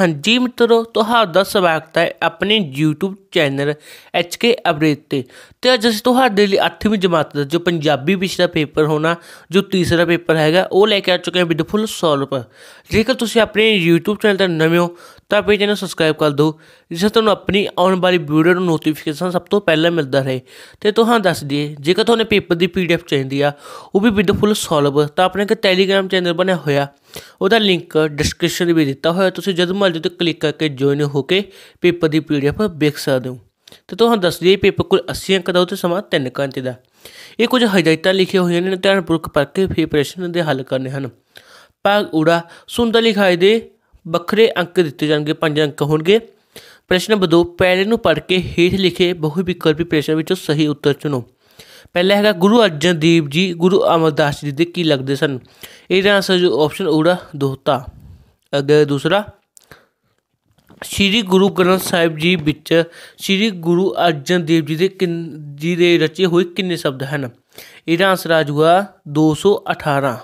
ਹਾਂਜੀ ਮਿੱਤਰੋ ਤੁਹਾਡਾ ਸਵਾਗਤ ਹੈ ਆਪਣੇ YouTube ਚੈਨਲ HK ਅਪਡੇਟ ਤੇ ਤੇ ਅੱਜ ਅਸੀਂ ਤੁਹਾਡੇ ਲਈ 8ਵੀਂ ਜਮਾਤ ਦਾ ਜੋ ਪੰਜਾਬੀ ਵਿਸ਼ੇ ਦਾ ਪੇਪਰ ਹੋਣਾ ਜੋ ਤੀਸਰਾ ਪੇਪਰ ਹੈਗਾ ਉਹ ਲੈ ਕੇ ਆ ਚੁੱਕੇ ਹਾਂ ਵਿਦ ਫੁੱਲ ਸੋਲਵ ਜੇਕਰ ਤੁਸੀਂ ਆਪਣੇ YouTube ਚੈਨਲ ਤੇ ਨਵੇਂ ਹੋ ਤਾਂ ਪੇਜ ਨੂੰ ਸਬਸਕ੍ਰਾਈਬ ਕਰ ਦਿਓ ਜਿਸ ਨਾਲ ਤੁਹਾਨੂੰ ਆਪਣੀ ਆਉਣ ਵਾਲੀ ਵੀਡੀਓ ਨੂੰ ਨੋਟੀਫਿਕੇਸ਼ਨ ਸਭ ਤੋਂ ਪਹਿਲਾਂ ਮਿਲਦਾ ਰਹੇ ਤੇ ਤੁਹਾਨੂੰ ਦੱਸ ਦਈਏ ਜੇਕਰ ਤੁਹਾਨੂੰ ਪੇਪਰ ਦੀ ਪੀਡੀਐਫ ਚਾਹੀਦੀ ਆ ਉਹ ਵੀ ਵਿਦ ਫੁੱਲ ਸੋਲਵ ਤਾਂ ਆਪਣੇ ਇੱਕ ਟੈਲੀਗ੍ਰam ਚੈਨਲ ਬਣਿਆ ਹੋਇਆ ਉਹਦਾ ਲਿੰਕ ਡਿਸਕ੍ਰਿਪਸ਼ਨ ਵਿੱਚ ਦਿੱਤਾ ਹੋਇਆ ਤੁਸੀਂ ਜਦ ਮ ਵੱਲ ਜਦੋਂ ਕਲਿੱਕ ਕਰਕੇ ਜੁਆਇਨ ਹੋ ਕੇ ਪੇਪਰ ਦੀ ਪੀਡੀਐਫ ਵੇਖ ਸਕਦੇ ਹੋ ਤੇ ਤੁਹਾਨੂੰ ਦੱਸ ਦਈਏ ਪੇਪਰ ਕੁਲ 80 ਅੰਕ ਦਾ ਤੇ ਸਮਾਂ 3 ਘੰਟੇ ਦਾ ਇਹ ਕੁਝ ਹਦਾਇਤਾਂ ਲਿਖੀਆਂ ਹੋਈਆਂ ਨੇ ਧਿਆਨਪੂਰਕ ਪੜ੍ਹ ਕੇ ਫਿਰ ਪ੍ਰਸ਼ਨ ਦੇ ਹੱਲ ਕਰਨੇ ਹਨ ਭਾਗ ਉੜਾ ਸੁੰਦਰ ਲਿਖਾਈ ਦੇ ਵੱਖਰੇ ਅੰਕ ਦਿੱਤੇ ਜਾਣਗੇ 5 ਅੰਕ ਹੋਣਗੇ ਪ੍ਰਸ਼ਨ ਬਦੋ ਪਹਿਲੇ ਨੂੰ ਪੜ੍ਹ ਕੇ ਹੇਠ ਲਿਖੇ ਬਹੁ ਵਿਕਲਪੀ ਪ੍ਰਸ਼ਨ ਵਿੱਚੋਂ ਸਹੀ ਉੱਤਰ ਚੁਣੋ ਪਹਿਲਾ ਹੈਗਾ ਗੁਰੂ ਅਰਜਨ ਦੇਵ ਜੀ ਗੁਰੂ ਅਮਰਦਾਸ ਜੀ ਦੇ ਕੀ ਲੱਗਦੇ ਸਨ ਇਹਦਾ ਆਨਸਰ ਜੋ ਆਪਸ਼ਨ ਉੜਾ ਦੋਤਾ ਅਗਰ ਦੂਸਰਾ ਸ੍ਰੀ ਗੁਰੂ ਗ੍ਰੰਥ ਸਾਹਿਬ ਜੀ ਵਿੱਚ ਸ੍ਰੀ ਗੁਰੂ ਅਰਜਨ ਦੇਵ ਜੀ ਦੇ ਕਿੰਨ ਜੀ ਦੇ ਰਚੇ ਹੋਏ ਕਿੰਨੇ ਸ਼ਬਦ ਹਨ ਇਹਦਾ ਆਨਸਰ ਆ ਜੂਗਾ 218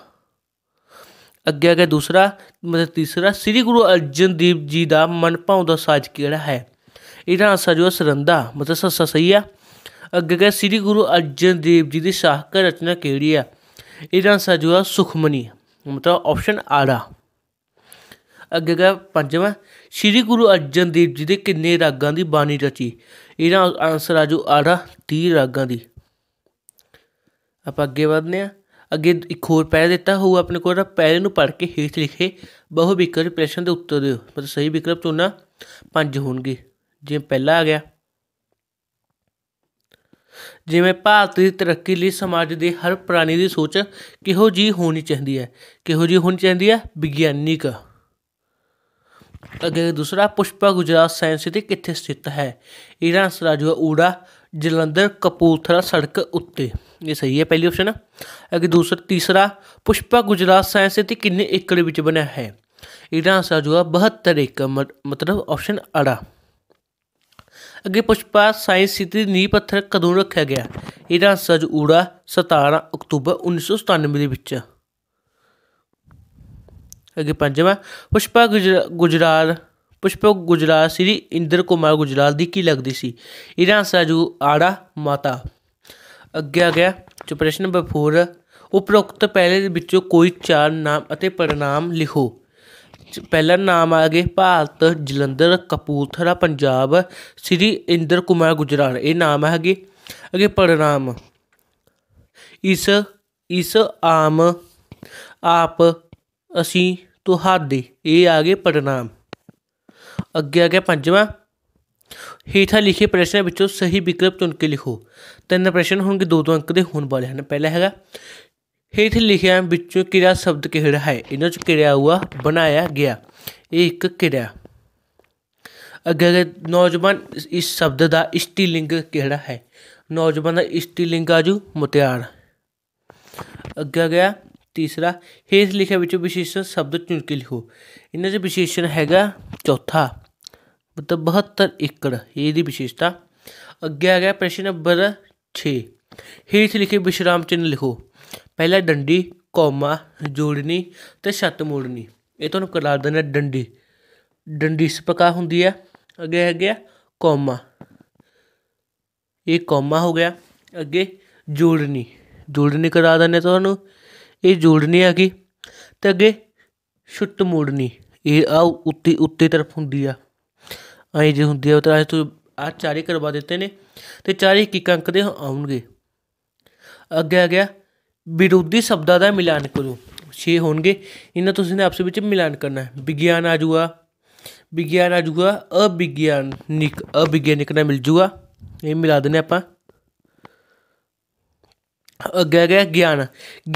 ਅੱਗੇ ਅੱਗੇ ਦੂਸਰਾ ਮਤਲਬ ਤੀਸਰਾ ਸ੍ਰੀ ਗੁਰੂ ਅਰਜਨ ਦੇਵ ਜੀ ਦਾ ਮਨਭਾਉ ਦਾ ਸਾਜ ਕਿਹੜਾ ਹੈ ਇਹਦਾ ਆਨਸਰ ਜੋ ਸਰੰਦਾ ਮਤਲਬ ਸੱਸਾ ਸਹੀ ਆ ਅੱਗੇ ਅੱਗੇ ਸ੍ਰੀ ਗੁਰੂ ਅਰਜਨ ਦੇਵ ਜੀ ਦੀ ਸ਼ਾਹਕਾਰ ਰਚਨਾ ਕਿਹੜੀ ਆ ਇਹਦਾ ਆਨਸਰ ਜੋ ਸੁਖਮਨੀ ਮਤਲਬ ਆਪਸ਼ਨ ਆੜਾ ਅੱਗੇ ਅੱਗੇ ਪੰਜਵਾਂ ਸ੍ਰੀ ਗੁਰੂ ਅਰਜਨ ਦੇਵ ਜੀ ਦੇ ਕਿੰਨੇ ਰਾਗਾਂ ਦੀ ਬਾਣੀ ਰਚੀ ਇਹਦਾ ਆਨਸਰ ਆ ਜੋ ਆੜਾ 30 ਰਾਗਾਂ ਦੀ ਆਪਾਂ ਅੱਗੇ ਵਧਨੇ ਆ ਅੱਗੇ ਇੱਕ ਹੋਰ ਪੈਰਾ ਦਿੱਤਾ ਹੋਊ ਆਪਣੇ ਕੋਲ ਪੈਰੇ ਨੂੰ ਪੜ ਕੇ ਹੇਠ ਲਿਖੇ ਬਹੁ ਵਿਕਰ ਪ੍ਰਸ਼ਨ ਦੇ ਉੱਤਰ ਦਿਓ ਮਤਲਬ ਸਹੀ ਵਿਕਲਪ ਚੁਣਨਾ ਪੰਜ ਹੋਣਗੇ ਜਿਵੇਂ ਪਹਿਲਾ ਆ ਗਿਆ ਜਿਵੇਂ ਭਾਰਤ ਦੀ ਤਰੱਕੀ ਲਈ ਸਮਾਜ ਦੇ ਹਰ ਪ੍ਰਾਣੀ ਦੀ ਸੋਚ ਕਿਹੋ ਜੀ ਹੋਣੀ ਚਾਹੀਦੀ ਹੈ ਕਿਹੋ ਜੀ ਹੋਣੀ ਚਾਹੀਦੀ ਹੈ ਵਿਗਿਆਨਿਕ ਅਗੇ ਦੂਸਰਾ ਪੁਸ਼ਪਾ ਗੁਜਰਾਤ ਸਾਇੰਸ ਸਿਟੀ ਕਿੱਥੇ ਸਥਿਤ ਹੈ ਇਹਨਾਂ ਆਨਸਰ ਆ ਊੜਾ ਜਲੰਧਰ ਕਪੂਰਥਲਾ ਸੜਕ ਉੱਤੇ ਇਹ ਸਹੀ ਹੈ ਪਹਿਲੀ ਆਪਸ਼ਨ ਅਗੇ ਦੂਸਰਾ ਤੀਸਰਾ ਪੁਸ਼ਪਾ ਗੁਜਰਾਤ ਸਾਇੰਸ ਸਿਟੀ ਕਿੰਨੇ ਏਕੜ ਵਿੱਚ ਬਣਿਆ ਹੈ ਇਹਨਾਂ ਆਨਸਰ ਆ 72 ਏਕੜ ਮਤਲਬ ਆਪਸ਼ਨ ਅੜਾ ਅਗੇ ਪੁਸ਼ਪਾ ਸਾਇੰਸ ਸਿਟੀ ਨੀਂਹ ਪੱਥਰ ਕਦੋਂ ਰੱਖਿਆ ਗਿਆ ਇਹਦਾ ਆਨਸਰ ਊੜਾ 17 ਅਕਤੂਬਰ 1997 ਦੇ ਵਿੱਚ ਅੱਗੇ ਪੰਜਵਾਂ ਪੁਸ਼ਪਾ ਗੁਜਰਾਲ ਪੁਸ਼ਪਾ ਗੁਜਰਾਲ ਸ੍ਰੀ ਇੰਦਰ ਕੁਮਾਰ ਗੁਜਰਾਲ ਦੀ ਕੀ ਲੱਗਦੀ ਸੀ ਇਹਨਾਂ ਸਾਜੂ ਆੜਾ ਮਾਤਾ ਅੱਗੇ ਆ ਗਿਆ ਜੋ ਪ੍ਰਸ਼ਨ ਨੰਬਰ 4 ਉਪਰੋਕਤ ਪਹਿਲੇ ਦੇ ਵਿੱਚੋਂ ਕੋਈ ਚਾਰ ਨਾਮ ਅਤੇ ਪਰਨਾਮ ਲਿਖੋ ਪਹਿਲਾ ਨਾਮ ਆ ਗਿਆ ਭਾਰਤ ਜਲੰਧਰ ਕਪੂਰਥਲਾ ਪੰਜਾਬ ਸ੍ਰੀ ਇੰਦਰ ਕੁਮਾਰ ਗੁਜਰਾਲ ਇਹ ਨਾਮ ਹੈਗੇ ਅੱਗੇ ਪਰਨਾਮ ਇਸ ਇਸ ਆਮ ਆਪ ਅਸੀਂ ਤੁਹਾਡੇ ਇਹ ਆ ਗਏ ਪੜਨਾਮ ਅੱਗੇ ਆ ਗਿਆ ਪੰਜਵਾਂ ਹੇਠਾਂ ਲਿਖੇ ਪ੍ਰਸ਼ਨ ਵਿੱਚੋਂ ਸਹੀ ਵਿਕਲਪ ਚੁਣ ਕੇ ਲਿਖੋ ਤਿੰਨ ਪ੍ਰਸ਼ਨ ਹੋਣਗੇ ਦੋ ਦੋ ਅੰਕ ਦੇ ਹੋਣ ਵਾਲੇ ਹਨ ਪਹਿਲਾ ਹੈਗਾ ਹੇਠ ਲਿਖਿਆ ਵਿੱਚੋਂ ਕਿਰਿਆ ਸ਼ਬਦ ਕਿਹੜਾ ਹੈ ਇਹਨਾਂ ਚ ਕਿਰਿਆ ਹੁਆ ਬਣਾਇਆ ਗਿਆ ਇਹ ਇੱਕ ਕਿਰਿਆ ਅੱਗੇ ਨੌਜਵਾਨ ਇਸ ਸ਼ਬਦ ਦਾ ਇਸਤਰੀ ਲਿੰਗ ਕਿਹੜਾ ਹੈ ਨੌਜਵਾਨ ਦਾ ਇਸਤਰੀ ਲਿੰਗ ਆਜੂ ਮੁਤਿਆਰ ਅੱਗੇ ਗਿਆ ਤੀਸਰਾ ਹੇਠ ਲਿਖੇ ਵਿੱਚੋਂ ਵਿਸ਼ੇਸ਼ਣ ਸ਼ਬਦ ਚੁਣ ਕੇ ਲਿਖੋ ਇਹਨਾਂ ਦੇ ਵਿਸ਼ੇਸ਼ਣ ਹੈਗਾ ਚੌਥਾ ਮਤਲਬ 72 ਏਕੜ ਇਹਦੀ ਵਿਸ਼ੇਸ਼ਤਾ ਅੱਗੇ ਆ ਗਿਆ ਪ੍ਰਸ਼ਨ ਨੰਬਰ 6 ਹੇਠ ਲਿਖੇ ਵਿਸ਼ਰਾਮ ਚਿੰਨ ਲਿਖੋ ਪਹਿਲਾ ਡੰਡੀ ਕੋਮਾ ਜੋੜਨੀ ਤੇ ਛੱਤ ਮੋੜਨੀ ਇਹ ਤੁਹਾਨੂੰ ਕਰਾ ਦੇਣਾ ਡੰਡੀ ਡੰਡੀ ਸਪਕਾ ਹੁੰਦੀ ਹੈ ਅੱਗੇ ਹੈ ਗਿਆ ਕੋਮਾ ਇਹ ਕੋਮਾ ਹੋ ਗਿਆ ਅੱਗੇ ਜੋੜਨੀ ਜੋੜਨੀ ਕਰਾ ਦਿੰਦੇ ਤੁਹਾਨੂੰ ਇਹ ਜੋੜਨੀ ਆ ਗਈ ਤੇ ਅੱਗੇ ਛੁੱਟ ਮੋੜਨੀ ਇਹ ਆ ਉੱਤੇ ਉੱਤੇ ਤਰਫ ਹੁੰਦੀ ਆ ਐ ਜੇ ਹੁੰਦੀ ਆ ਤੇ ਅੱਜ ਤੂੰ ਆ ਚਾਰੇ ਕਰਵਾ ਦਿੱਤੇ ਨੇ ਤੇ ਚਾਰੇ ਕੀ ਅੰਕ ਦੇ ਆਉਣਗੇ ਅੱਗੇ ਆ ਗਿਆ ਵਿਰੋਧੀ ਸ਼ਬਦਾਂ ਦਾ ਮਿਲਾਨ ਕਰੋ 6 ਹੋਣਗੇ ਇਹਨਾਂ ਤੁਸੀਂ ਨੇ ਆਪਸ ਵਿੱਚ ਮਿਲਾਨ ਕਰਨਾ ਹੈ ਵਿਗਿਆਨ ਆ ਜੂਗਾ ਵਿਗਿਆਨ ਆ ਜੂਗਾ ਅਵਿਗਿਆਨਿਕ ਅਵਿਗਿਆਨਿਕ ਨਾਲ ਮਿਲ ਜੂਗਾ ਇਹ ਮਿਲਾ ਦਿੰਨੇ ਆਪਾਂ ਅੱਗੇ ਗਿਆ ਗਿਆਨ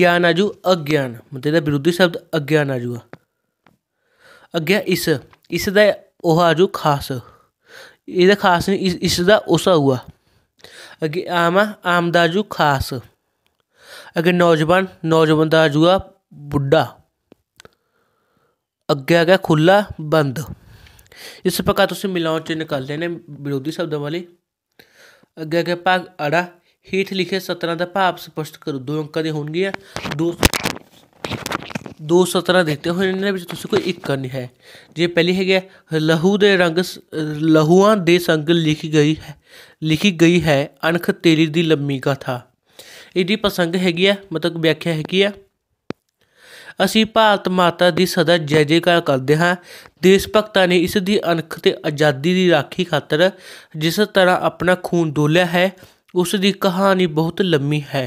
ਗਿਆਨ ਆਜੂ ਅਗਿਆਨ ਮਤਲਬ ਇਹਦਾ ਵਿਰੋਧੀ ਸ਼ਬਦ ਅਗਿਆਨ ਆ ਅਗਿਆ ਇਸ ਇਸ ਦਾ ਉਹ ਆਜੂ ਖਾਸ ਇਹਦਾ ਖਾਸ ਨਹੀਂ ਇਸ ਦਾ ਉਸਾ ਹੁਆ ਅੱਗੇ ਆਮ ਆਮ ਦਾ ਜੂ ਖਾਸ ਅੱਗੇ ਨੌਜਵਾਨ ਨੌਜਵਾਨ ਦਾ ਜੂਗਾ ਬੁੱਢਾ ਅੱਗੇ ਆ ਗਿਆ ਖੁੱਲਾ ਬੰਦ ਇਸ ਪ੍ਰਕਾਰ ਤੁਸੀਂ ਮਿਲਾਉਣ ਚ ਨਿਕਾਲ ਲੈਨੇ ਵਿਰੋਧੀ ਸ਼ਬਦਾਂ ਵਾਲੇ ਅੱਗੇ ਅੱਗੇ ਭਾਗ ਅੜਾ ਹੀਠ ਲਿਖੇ ਸਤਰਾਂ ਦਾ ਭਾਵ ਸਪਸ਼ਟ ਕਰੋ ਦੋ ਅੰਕਾਂ ਦੇ ਹੋਣਗੇ ਦੋ ਦੋ ਸਤਰਾਂ ਦਿੱਤੇ ਹੋਏ ਇਹਨਾਂ ਵਿੱਚ ਤੁਸੀਂ ਕੋਈ ਇੱਕ ਕਰਨੀ ਹੈ ਜੇ ਪਹਿਲੀ ਗਿਆ ਲਹੂ ਦੇ ਰੰਗ ਲਹੂਆਂ ਦੇ ਸੰਗ ਲਿਖੀ ਗਈ ਹੈ ਲਿਖੀ ਗਈ ਹੈ ਅਣਖ ਤੇਰੀ ਦੀ ਲੰਮੀ ਕਥਾ ਇਹਦੀ ਪਸੰਗ ਹੈਗੀ ਆ ਮਤਲਬ ਵਿਆਖਿਆ ਹੈਗੀ ਆ ਅਸੀਂ ਭਾਰਤ ਮਾਤਾ ਦੀ ਸਦਾ ਜੈ ਜੈਕਾਰ ਕਰਦੇ ਹਾਂ ਦੇਸ਼ ਭਗਤਾਂ ਨੇ ਇਸ ਦੀ ਅਣਖ ਤੇ ਆਜ਼ਾਦੀ ਦੀ ਰਾਖੀ ਖਾਤਰ ਜਿਸ ਤਰ੍ਹਾਂ ਆਪਣਾ ਖੂਨ ਡੋਲਿਆ ਹੈ ਉਸ ਦੀ ਕਹਾਣੀ ਬਹੁਤ ਲੰਮੀ ਹੈ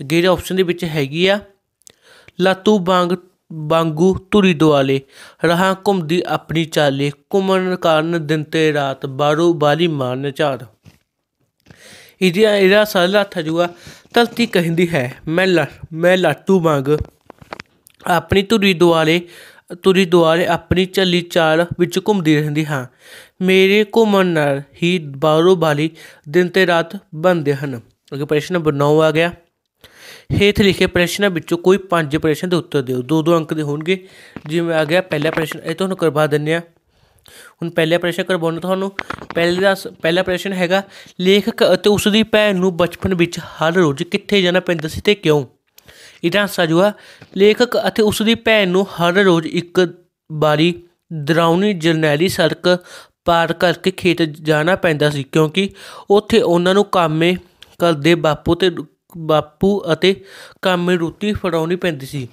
ਅੱਗੇ ਆਪਸ਼ਨ ਦੇ ਵਿੱਚ ਹੈਗੀ ਆ ਲਾਤੂ ਬਾਂਗ ਬਾਂਗੂ ਤੁਰੀ ਦੁਆਲੇ ਰਹਾ ਘੁੰਮਦੀ ਆਪਣੀ ਚਾਲੇ ਘੁੰਮਣ ਕਾਰਨ ਦਿਨ ਤੇ ਰਾਤ ਬਾਰੂ ਬਾਲੀ ਮਾਰਨ ਝਾੜ ਇਹਦਾ ਇਹਦਾ ਸਾਲਾ ਥਜੂਆ ਤਲਤੀ ਕਹਿੰਦੀ ਹੈ ਮੈਂ ਮੈਂ ਲਾਤੂ ਬਾਂਗ ਆਪਣੀ ਤੁਰੀ ਦੁਆਲੇ ਤੁਰੀ ਦੁਆਲੇ ਆਪਣੀ ਚੱਲੀ ਚਾਲ ਵਿੱਚ ਘੁੰਮਦੀ ਰਹਿੰਦੀ ਹਾਂ ਮੇਰੇ ਘੁੰਮਣ ਨਾਲ ਹੀ ਬਾਰੂ ਬਾਲੀ ਦਿਨ ਤੇ ਰਾਤ ਬੰਦੇ ਹਨ ਅਗੇ ਪ੍ਰਸ਼ਨ ਨੰਬਰ 9 ਆ ਗਿਆ ਹੇਠ ਲਿਖੇ ਪ੍ਰਸ਼ਨਾਂ ਵਿੱਚੋਂ ਕੋਈ ਪੰਜ ਪ੍ਰਸ਼ਨ ਦੇ ਉੱਤਰ ਦਿਓ ਦੋ ਦੋ ਅੰਕ ਦੇ ਹੋਣਗੇ ਜਿਵੇਂ ਆ ਗਿਆ ਪਹਿਲਾ ਪ੍ਰਸ਼ਨ ਇਹ ਤੁਹਾਨੂੰ ਕਰਵਾ ਦਿੰਨੇ ਆ ਹੁਣ ਪਹਿਲਾ ਪ੍ਰਸ਼ਨ ਕਰਵਾਉਣ ਤੁਹਾਨੂੰ ਪਹਿਲੇ ਦਾ ਪਹਿਲਾ ਪ੍ਰਸ਼ਨ ਹੈਗਾ ਲੇਖਕ ਅਤੇ ਉਸ ਦੀ ਭੈਣ ਨੂੰ ਬਚਪਨ ਵਿੱਚ ਹਰ ਰੋਜ਼ ਕਿੱਥੇ ਜਾਣਾ ਪੈਂਦਾ ਸੀ ਤੇ ਕਿਉਂ ਇਹਦਾ ਆਂਸਰ ਜੂਆ ਲੇਖਕ ਅਤੇ ਉਸ ਦੀ ਭੈਣ ਨੂੰ ਹਰ ਰੋਜ਼ ਇੱਕ ਬਾਰੀ ਦਰਾਉਣੀ ਜਰਨੈਲੀ ਸੜਕ ਪਾਰ ਕਰਕੇ ਖੇਤ ਜਾਣਾ ਪੈਂਦਾ ਸੀ ਕਿਉਂਕਿ ਉੱਥੇ ਉਹਨਾਂ ਨੂੰ ਕਾਮੇ ਕਰਦੇ ਬਾਪੂ ਤੇ ਬਾਪੂ ਅਤੇ ਕਾਮੇ ਰੋਟੀ ਫੜਾਉਣੀ ਪੈਂਦੀ ਸੀ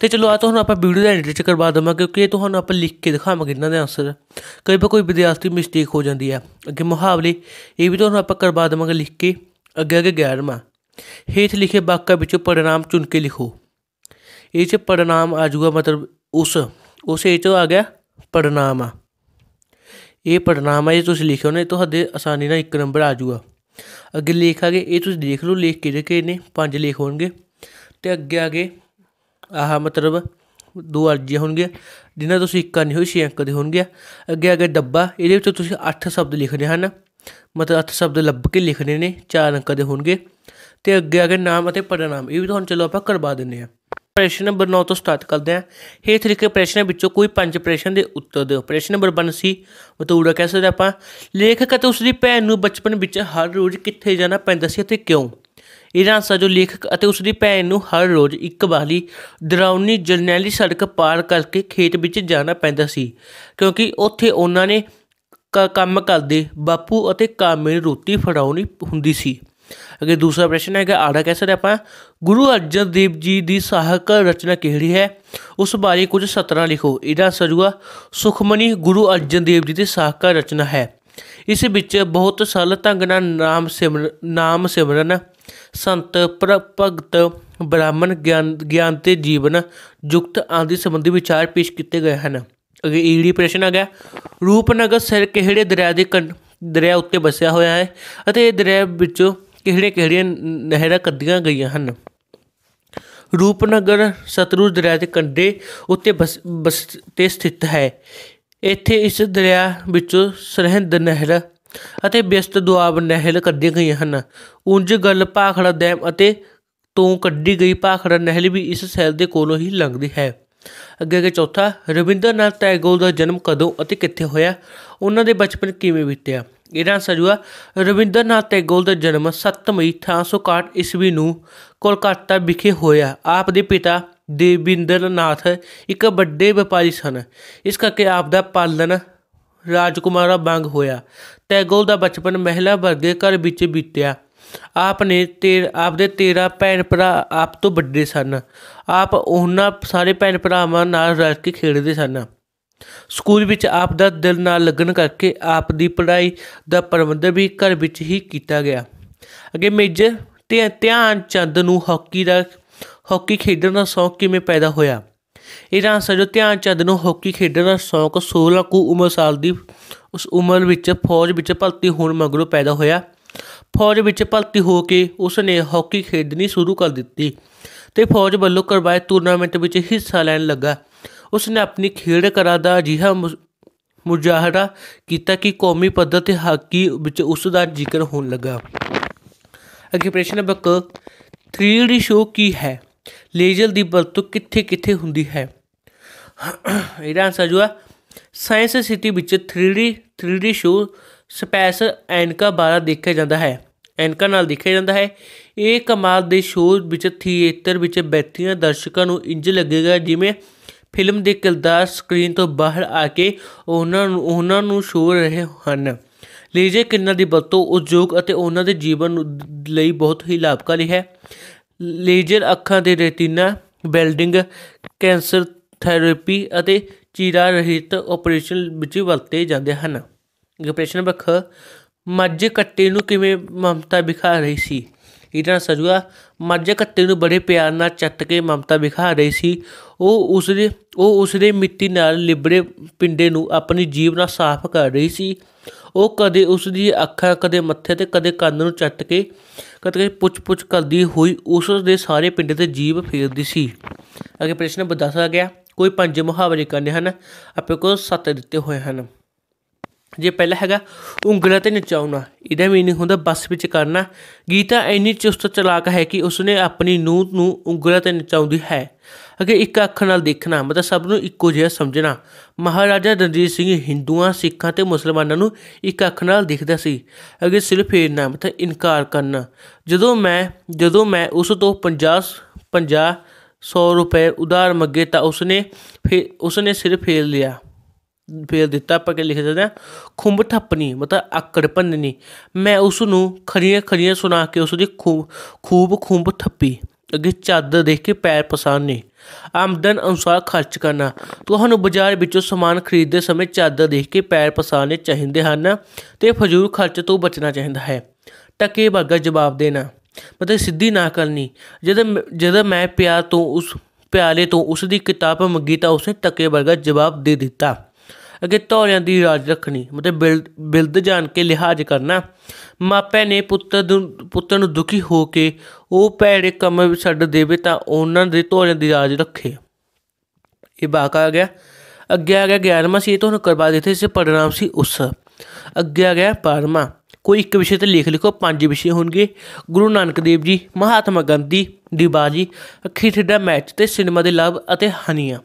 ਤੇ ਚਲੋ ਆ ਤੁਹਾਨੂੰ ਆਪਾਂ ਵੀਡੀਓ ਦਾ ਐਡਿਟ ਕਰਵਾ ਦਵਾਂ ਕਿਉਂਕਿ ਇਹ ਤੁਹਾਨੂੰ ਆਪਾਂ ਲਿਖ ਕੇ ਦਿਖਾਵਾਂਗੇ ਇਹਨਾਂ ਦੇ ਆਨਸਰ ਕਈ ਵਾਰ ਕੋਈ ਵਿਦਿਆਰਥੀ ਮਿਸਟੇਕ ਹੋ ਜਾਂਦੀ ਹੈ ਅੱਗੇ ਮੁਹਾਵਲੇ ਇਹ ਵੀ ਤੁਹਾਨੂੰ ਆਪਾਂ ਕਰਵਾ ਦਵਾਂਗੇ ਲਿਖ ਕੇ ਅੱਗੇ ਅੱਗੇ ਗਿਆਰਵਾਂ ਹੇਠ ਲਿਖੇ ਵਾਕਾਂ ਵਿੱਚੋਂ ਪੜਨਾਮ ਚੁਣ ਕੇ ਲਿਖੋ ਇਹ ਚ ਪੜਨਾਮ ਆ ਜਾਊਗਾ ਮਤਲਬ ਉਸ ਉਸੇ ਚੋਂ ਆ ਗਿਆ ਪੜਨਾਮ ਆ ਇਹ ਪੜਨਾਮ ਹੈ ਜੇ ਤੁਸੀਂ ਲਿਖਿਓ ਨਾ ਤੁਹਾਡੇ ਆਸਾਨੀ ਨਾਲ ਇੱਕ ਨੰਬਰ ਆ ਜਾਊਗਾ ਅੱਗੇ ਲੇਖ ਇਹ ਤੁਸੀਂ ਦੇਖ ਲਓ ਲੇਖ ਕਿਹਦੇ ਕਿਹਦੇ ਨੇ ਪੰਜ ਲੇਖ ਹੋਣਗੇ ਤੇ ਅੱਗੇ ਆ ਗਏ ਆਹ ਮਤਲਬ ਦੋ ਅਰਜੀ ਹੋਣਗੇ ਜਿਨ੍ਹਾਂ ਤੁਸੀਂ ਇੱਕਾ ਨਹੀਂ ਹੋਈ ਛੇ ਅੰਕ ਦੇ ਹੋਣਗੇ ਅੱਗੇ ਆ ਡੱਬਾ ਇਹਦੇ ਵਿੱਚ ਤੁਸੀਂ 8 ਸ਼ਬਦ ਲਿਖਨੇ ਹਨ ਮਤਲਬ 8 ਸ਼ਬਦ ਲੱਭ ਕੇ ਲਿਖਨੇ ਨੇ ਚਾਰ ਅੰਕ ਦੇ ਹੋਣਗੇ ਤੇ ਅੱਗੇ ਆ ਨਾਮ ਅਤੇ ਪੜਨਾਮ ਇਹ ਵੀ ਤੁਹਾਨੂੰ ਚਲੋ ਆਪਾਂ ਕਰਵਾ ਦਿੰਨੇ ਆ ਪ੍ਰਸ਼ਨ ਨੰਬਰ 9 ਤੋਂ ਸਟਾਰਟ ਕਰਦੇ ਹਾਂ ਇਹ ਤਰੀਕੇ ਪ੍ਰਸ਼ਨ ਵਿੱਚੋਂ ਕੋਈ ਪੰਜ ਪ੍ਰਸ਼ਨ ਦੇ ਉੱਤਰ ਦਿਓ ਪ੍ਰਸ਼ਨ ਨੰਬਰ 1 ਸੀ ਮਤੂੜਾ ਕਹਿ ਸਕਦੇ ਆਪਾਂ ਲੇਖਕ ਅਤੇ ਉਸ ਦੀ ਭੈਣ ਨੂੰ ਬਚਪਨ ਵਿੱਚ ਹਰ ਰੋਜ਼ ਕਿੱਥੇ ਜਾਣਾ ਪੈਂਦਾ ਸੀ ਅਤੇ ਕਿਉਂ ਇਹਦਾ ਆਂਸਰ ਜੋ ਲੇਖਕ ਅਤੇ ਉਸ ਦੀ ਭੈਣ ਨੂੰ ਹਰ ਰੋਜ਼ ਇੱਕ ਵਾਰੀ ਦਰਾਉਨੀ ਜਰਨੈਲੀ ਸੜਕ ਪਾਰ ਕਰਕੇ ਖੇਤ ਵਿੱਚ ਜਾਣਾ ਪੈਂਦਾ ਸੀ ਕਿਉਂਕਿ ਉੱਥੇ ਉਹਨਾਂ ਨੇ ਕੰਮ ਕਰਦੇ ਬਾਪੂ ਅਤੇ ਕਾਮੇ ਨੂੰ ਰੋਟੀ ਫੜਾਉਣੀ ਹੁੰਦੀ ਸੀ ਅਗੇ ਦੂਸਰਾ ਪ੍ਰਸ਼ਨ ਹੈਗਾ ਆੜਾ ਕੈਸਰ ਆਪਾਂ ਗੁਰੂ ਅਰਜਨ ਦੇਵ ਜੀ ਦੀ ਸਾਹਿਕ ਰਚਨਾ ਕਿਹੜੀ ਹੈ ਉਸ ਬਾਰੇ ਕੁਝ ਸਤਰਾਂ ਲਿਖੋ ਇਹਦਾ ਸਰੂਆ ਸੁਖਮਨੀ ਗੁਰੂ ਅਰਜਨ ਦੇਵ ਜੀ ਦੀ ਸਾਹਿਕ ਰਚਨਾ ਹੈ ਇਸ ਵਿੱਚ ਬਹੁਤ ਸਰਲ ਤੰਗ ਨਾਲ ਨਾਮ ਸਿਮਰਨ ਨਾਮ ਸਿਮਰਨ ਸੰਤ ਪ੍ਰਭਗਤ ਬ੍ਰਾਹਮਣ ਗਿਆਨ ਗਿਆਨ ਤੇ ਜੀਵਨ ਜੁਗਤ ਆਦਿ ਸੰਬੰਧੀ ਵਿਚਾਰ ਪੇਸ਼ ਕੀਤੇ ਗਏ ਹਨ ਅਗੇ ਈੜੀ ਪ੍ਰਸ਼ਨ ਆ ਗਿਆ ਰੂਪਨਗਰ ਸਿਰ ਕਿਹੜੇ ਦਰਿਆ ਦੇ ਦਰਿਆ ਉੱਤੇ ਬਸਿਆ ਹੋਇਆ ਹੈ ਅਤੇ ਇਹ ਦਰਿਆ ਵਿੱਚੋਂ ਕਿਹੜੇ ਕਿਹੜੀਆਂ ਨਹਿਰਾਂ ਕੱਢੀਆਂ ਗਈਆਂ ਹਨ ਰੂਪਨਗਰ ਸਤਰੂਜ ਦਰਿਆ ਦੇ ਕੰਢੇ ਉੱਤੇ ਬਸ ਤੇ ਸਥਿਤ ਹੈ ਇੱਥੇ ਇਸ ਦਰਿਆ ਵਿੱਚੋਂ ਸਰਹੰਦ ਨਹਿਰ ਅਤੇ ਬਿਸਤ ਦੁਆਬ ਨਹਿਰ ਕੱਢੀਆਂ ਗਈਆਂ ਹਨ ਉੰਜ ਗੱਲ ਪਾਖੜਾ ਡੈਮ ਅਤੇ ਤੋਂ ਕੱਢੀ ਗਈ ਪਾਖੜਾ ਨਹਿਰ ਵੀ ਇਸ ਸੈਲ ਦੇ ਕੋਲੋਂ ਹੀ ਲੰਘਦੀ ਹੈ ਅੱਗੇ ਅੱਗੇ ਚੌਥਾ ਰਵਿੰਦਰਨਾਥ ਟੈਗੋਰ ਦਾ ਜਨਮ ਕਦੋਂ ਅਤੇ ਕਿੱਥੇ ਹੋਇਆ ਉਹਨਾਂ ਦੇ ਬਚਪਨ ਕਿਵੇਂ ਬੀਤਿਆ ਇਹਨਾਂ ਸਜੂਆ ਰਵਿੰਦਰਨਾਥ ਟੈਗੋਰ ਦਾ ਜਨਮ 7 ਮਈ 1861 ਈਸਵੀ ਨੂੰ ਕੋਲਕਾਤਾ ਵਿਖੇ ਹੋਇਆ ਆਪ ਦੇ ਪਿਤਾ ਦੇਵਿੰਦਰਨਾਥ ਇੱਕ ਵੱਡੇ ਵਪਾਰੀ ਸਨ ਇਸ ਕਰਕੇ ਆਪ ਦਾ ਪਾਲਣ ਰਾਜਕੁਮਾਰਾ ਵਾਂਗ ਹੋਇਆ ਟੈਗੋਰ ਦਾ ਬਚਪਨ ਮਹਿਲਾ ਵਰਗੇ ਘਰ ਵਿੱਚ ਬੀਤਿਆ ਆਪ ਨੇ ਤੇ ਆਪ ਦੇ 13 ਭੈਣ ਭਰਾ ਆਪ ਤੋਂ ਵੱਡੇ ਸਨ ਆਪ ਉਹਨਾਂ ਸਾਰੇ ਭੈਣ ਭਰਾਵਾਂ ਨਾਲ ਰਲ ਕੇ ਖੇਡਦੇ ਸਨ ਸਕੂਲ ਵਿੱਚ ਆਪ ਦਾ ਦਿਲ ਨਾਲ ਲੱਗਣ ਕਰਕੇ ਆਪ ਦੀ ਪੜ੍ਹਾਈ ਦਾ ਪ੍ਰਬੰਧ ਵੀ ਘਰ ਵਿੱਚ ਹੀ ਕੀਤਾ ਗਿਆ ਅੱਗੇ ਮੇਜਰ ਤੇ ਧਿਆਨ ਚੰਦ ਨੂੰ ਹਾਕੀ ਦਾ ਹਾਕੀ ਖੇਡਣ ਦਾ ਸ਼ੌਕ ਕਿਵੇਂ ਪੈਦਾ ਹੋਇਆ ਇਹਦਾ ਜੋ ਧਿਆਨ ਚੰਦ ਨੂੰ ਹਾਕੀ ਖੇਡਣ ਦਾ ਸ਼ੌਕ 16 ਕੁ ਉਮਰ ਸਾਲ ਦੀ ਉਸ ਉਮਰ ਵਿੱਚ ਫੌਜ ਵਿੱਚ ਭਰਤੀ ਹੋਣ ਮਗਰੋਂ ਪੈਦਾ ਹੋਇਆ ਫੌਜ ਵਿੱਚ ਭਰਤੀ ਹੋ ਕੇ ਉਸ ਨੇ ਹਾਕੀ ਖੇਡਣੀ ਸ਼ੁਰੂ ਕਰ ਦਿੱਤੀ ਤੇ ਫੌਜ ਵੱਲੋਂ ਕਰਵਾਏ ਟੂਰਨਾਮੈਂਟ ਵਿੱਚ ਹਿੱਸਾ ਲੈਣ ਲੱਗਾ ਉਸ ਨੇ ਆਪਣੀ ਖੇਡ ਕਰਾ ਦਾ ਜਿਹਾ ਮੁਜ਼ਾਹਰਾ ਕੀਤਾ ਕਿ ਕੌਮੀ ਪੱਧਰ ਤੇ ਹਾਕੀ ਵਿੱਚ ਉਸ ਦਾ ਜ਼ਿਕਰ ਹੋਣ ਲੱਗਾ ਅੱਗੇ ਪ੍ਰਸ਼ਨ ਬਕ 3D ਸ਼ੋ ਕੀ ਹੈ ਲੇਜ਼ਰ ਦੀ ਵਰਤੋਂ ਕਿੱਥੇ ਕਿੱਥੇ ਹੁੰਦੀ ਹੈ ਇਹਦਾ ਆਨਸਰ ਜੋ ਹੈ ਸਾਇੰਸ ਸਿਟੀ ਵਿੱਚ 3D 3D ਸ਼ੋ ਸਪੈਸ ਐਨਕਾ ਬਾਰਾ ਦੇਖਿਆ ਜਾਂਦਾ ਹੈ ਐਨਕਾ ਨਾਲ ਦੇਖਿਆ ਜਾਂਦਾ ਹੈ ਇਹ ਕਮਾਲ ਦੇ ਸ਼ੋਅ ਵਿੱਚ ਥੀਏਟਰ ਵਿੱਚ ਬੈਠੀਆਂ ਦਰਸ਼ਕਾਂ ਨੂੰ ਇੰਜ ਲੱਗੇਗਾ ਜਿਵੇਂ ਫਿਲਮ ਦੇ ਕਿਰਦਾਰ ਸਕਰੀਨ ਤੋਂ ਬਾਹਰ ਆ ਕੇ ਉਹਨਾਂ ਨੂੰ ਉਹਨਾਂ ਨੂੰ ਛੂਹ ਰਹੇ ਹਨ ਲੀਜੇ ਕਿੰਨਾਂ ਦੀ ਵਰਤੋਂ ਉਦਯੋਗ ਅਤੇ ਉਹਨਾਂ ਦੇ ਜੀਵਨ ਲਈ ਬਹੁਤ ਹੀ ਲਾਭਕਾਰੀ ਹੈ ਲੇਜ਼ਰ ਅੱਖਾਂ ਦੇ ਰੈਟੀਨਾ ਬਿਲਡਿੰਗ ਕੈਂਸਰ ਥੈਰੇਪੀ ਅਤੇ ਚੀਰਾ ਰਹਿਤ ਆਪਰੇਸ਼ਨ ਵਿੱਚ ਵਰਤੇ ਜਾਂਦੇ ਹਨ ਆਪਰੇਸ਼ਨ ਬਖ ਮੱਝ ਕੱਟੇ ਨੂੰ ਕਿਵੇਂ ਮਮਤਾ ਵਿਖਾ ਰਹੀ ਸੀ ਇਹਦਾ ਸਜੂਆ ਮੱਝ ਕੱਤੇ ਨੂੰ ਬੜੇ ਪਿਆਰ ਨਾਲ ਚੱਤ ਕੇ ਮਮਤਾ ਵਿਖਾ ਰਹੀ ਸੀ ਉਹ ਉਸਦੇ ਉਹ ਉਸਦੇ ਮਿੱਟੀ ਨਾਲ ਲਿਬੜੇ ਪਿੰਡੇ ਨੂੰ ਆਪਣੀ ਜੀਭ ਨਾਲ ਸਾਫ਼ ਕਰ ਰਹੀ ਸੀ ਉਹ ਕਦੇ ਉਸ ਦੀ ਅੱਖਾਂ ਕਦੇ ਮੱਥੇ ਤੇ ਕਦੇ ਕੰਨ ਨੂੰ ਚੱਟ ਕੇ ਕਦੇ ਪੁੱਛ-ਪੁੱਛ ਕਰਦੀ ਹੋਈ ਉਸ ਦੇ ਸਾਰੇ ਪਿੰਡੇ ਤੇ ਜੀਭ ਫੇਰਦੀ ਸੀ ਅਗੇ ਪ੍ਰਸ਼ਨ ਬਦਸਾ ਗਿਆ ਕੋਈ ਪੰਜ ਮੁਹਾਵਰੇ ਕਰਨੇ ਹਨ ਆਪੇ ਕੋ ਸੱਤ ਦਿੱਤੇ ਹੋਏ ਹਨ ਜੇ ਪਹਿਲਾ ਹੈਗਾ ਉਂਗਲਾਂ ਤੇ ਨਚਾਉਣਾ ਇਹਦਾ ਮੀਨਿੰਗ ਹੁੰਦਾ ਬਸ ਵਿੱਚ ਕਰਨਾ ਗੀਤਾ ਇੰਨੀ ਚੁਸਤ ਚਲਾਕ ਹੈ ਕਿ ਉਸਨੇ ਆਪਣੀ ਨੂੰਹ ਨੂੰ ਉਂਗਲਾਂ ਤੇ ਨਚਾਉਂਦੀ ਹੈ ਅਗੇ ਇੱਕ ਅੱਖ ਨਾਲ ਦੇਖਣਾ ਮਤਲਬ ਸਭ ਨੂੰ ਇੱਕੋ ਜਿਹਾ ਸਮਝਣਾ ਮਹਾਰਾਜਾ ਰਣਜੀਤ ਸਿੰਘ ਹਿੰਦੂਆਂ ਸਿੱਖਾਂ ਤੇ ਮੁਸਲਮਾਨਾਂ ਨੂੰ ਇੱਕ ਅੱਖ ਨਾਲ ਦੇਖਦਾ ਸੀ ਅਗੇ ਸਿਰ ਫੇਰਨਾ ਮਤਲਬ ਇਨਕਾਰ ਕਰਨਾ ਜਦੋਂ ਮੈਂ ਜਦੋਂ ਮੈਂ ਉਸ ਤੋਂ 50 50 100 ਰੁਪਏ ਉਧਾਰ ਮੰਗੇ ਤਾਂ ਉਸਨੇ ਫਿਰ ਉਸਨੇ ਸਿਰ ਫੇਰ ਲਿਆ ਫੇਰ ਦਿੱਤਾ ਆਪਾਂ ਕਿ ਲਿਖ ਦਿੰਦੇ ਆ ਖੁੰਬ ਠੱਪਣੀ ਮਤਲਬ ਆਕੜ ਭੰਨਣੀ ਮੈਂ ਉਸ ਨੂੰ ਖਰੀਆਂ ਖਰੀਆਂ ਸੁਣਾ ਕੇ ਉਸ ਦੀ ਖੂਬ ਖੂਬ ਖੁੰਬ ਠੱਪੀ ਅੱਗੇ ਚਾਦਰ ਦੇਖ ਕੇ ਪੈਰ ਪਸਾਨੇ ਆਮਦਨ ਅਨੁਸਾਰ ਖਰਚ ਕਰਨਾ ਤੁਹਾਨੂੰ ਬਾਜ਼ਾਰ ਵਿੱਚੋਂ ਸਮਾਨ ਖਰੀਦਦੇ ਸਮੇਂ ਚਾਦਰ ਦੇਖ ਕੇ ਪੈਰ ਪਸਾਨੇ ਚਾਹੀਦੇ ਹਨ ਤੇ ਫਜ਼ੂਲ ਖਰਚ ਤੋਂ ਬਚਣਾ ਚਾਹੀਦਾ ਹੈ ਟਕੇ ਵਰਗਾ ਜਵਾਬ ਦੇਣਾ ਮਤਲਬ ਸਿੱਧੀ ਨਾ ਕਰਨੀ ਜਦੋਂ ਜਦੋਂ ਮੈਂ ਪਿਆਰ ਤੋਂ ਉਸ ਪਿਆਲੇ ਤੋਂ ਉਸ ਦੀ ਕਿਤਾਬ ਮੰਗੀ ਤਾਂ ਉਸਨੇ ਟਕੇ ਵਰਗਾ ਜਵਾਬ ਦੇ ਦਿੱਤਾ ਅਗੇ ਤੋਰਿਆਂ ਦੀ ਰਾਜ ਰੱਖਣੀ ਮਤਲਬ ਬਿਲਦ ਜਾਣ ਕੇ ਲਿਹਾਜ਼ ਕਰਨਾ ਮਾਪੇ ਨੇ ਪੁੱਤਰ ਪੁੱਤਰ ਨੂੰ ਦੁਖੀ ਹੋ ਕੇ ਉਹ ਪੈੜੇ ਕੰਮ ਛੱਡ ਦੇਵੇ ਤਾਂ ਉਹਨਾਂ ਦੇ ਤੋਰਿਆਂ ਦੀ ਰਾਜ ਰੱਖੇ ਇਹ ਬਾਕ ਆ ਗਿਆ ਅੱਗੇ ਆ ਗਿਆ 11ਵਾਂ ਸੀ ਇਹ ਤੁਹਾਨੂੰ ਕਰਵਾ ਦਿੱਤੇ ਸੀ ਪੜਨਾਮ ਸੀ ਉਸ ਅੱਗੇ ਆ ਗਿਆ 12ਵਾਂ ਕੋਈ ਇੱਕ ਵਿਸ਼ੇ ਤੇ ਲਿਖ ਲਿਖੋ ਪੰਜ ਵਿਸ਼ੇ ਹੋਣਗੇ ਗੁਰੂ ਨਾਨਕ ਦੇਵ ਜੀ ਮਹਾਤਮਾ ਗਾਂਧੀ ਦੀ ਬਾਜੀ ਅੱਖੀ ਠੱਡਾ ਮੈਚ ਤੇ ਸਿਨੇਮਾ ਦੇ ਲਾਭ ਅਤੇ ਹਾਨੀਆਂ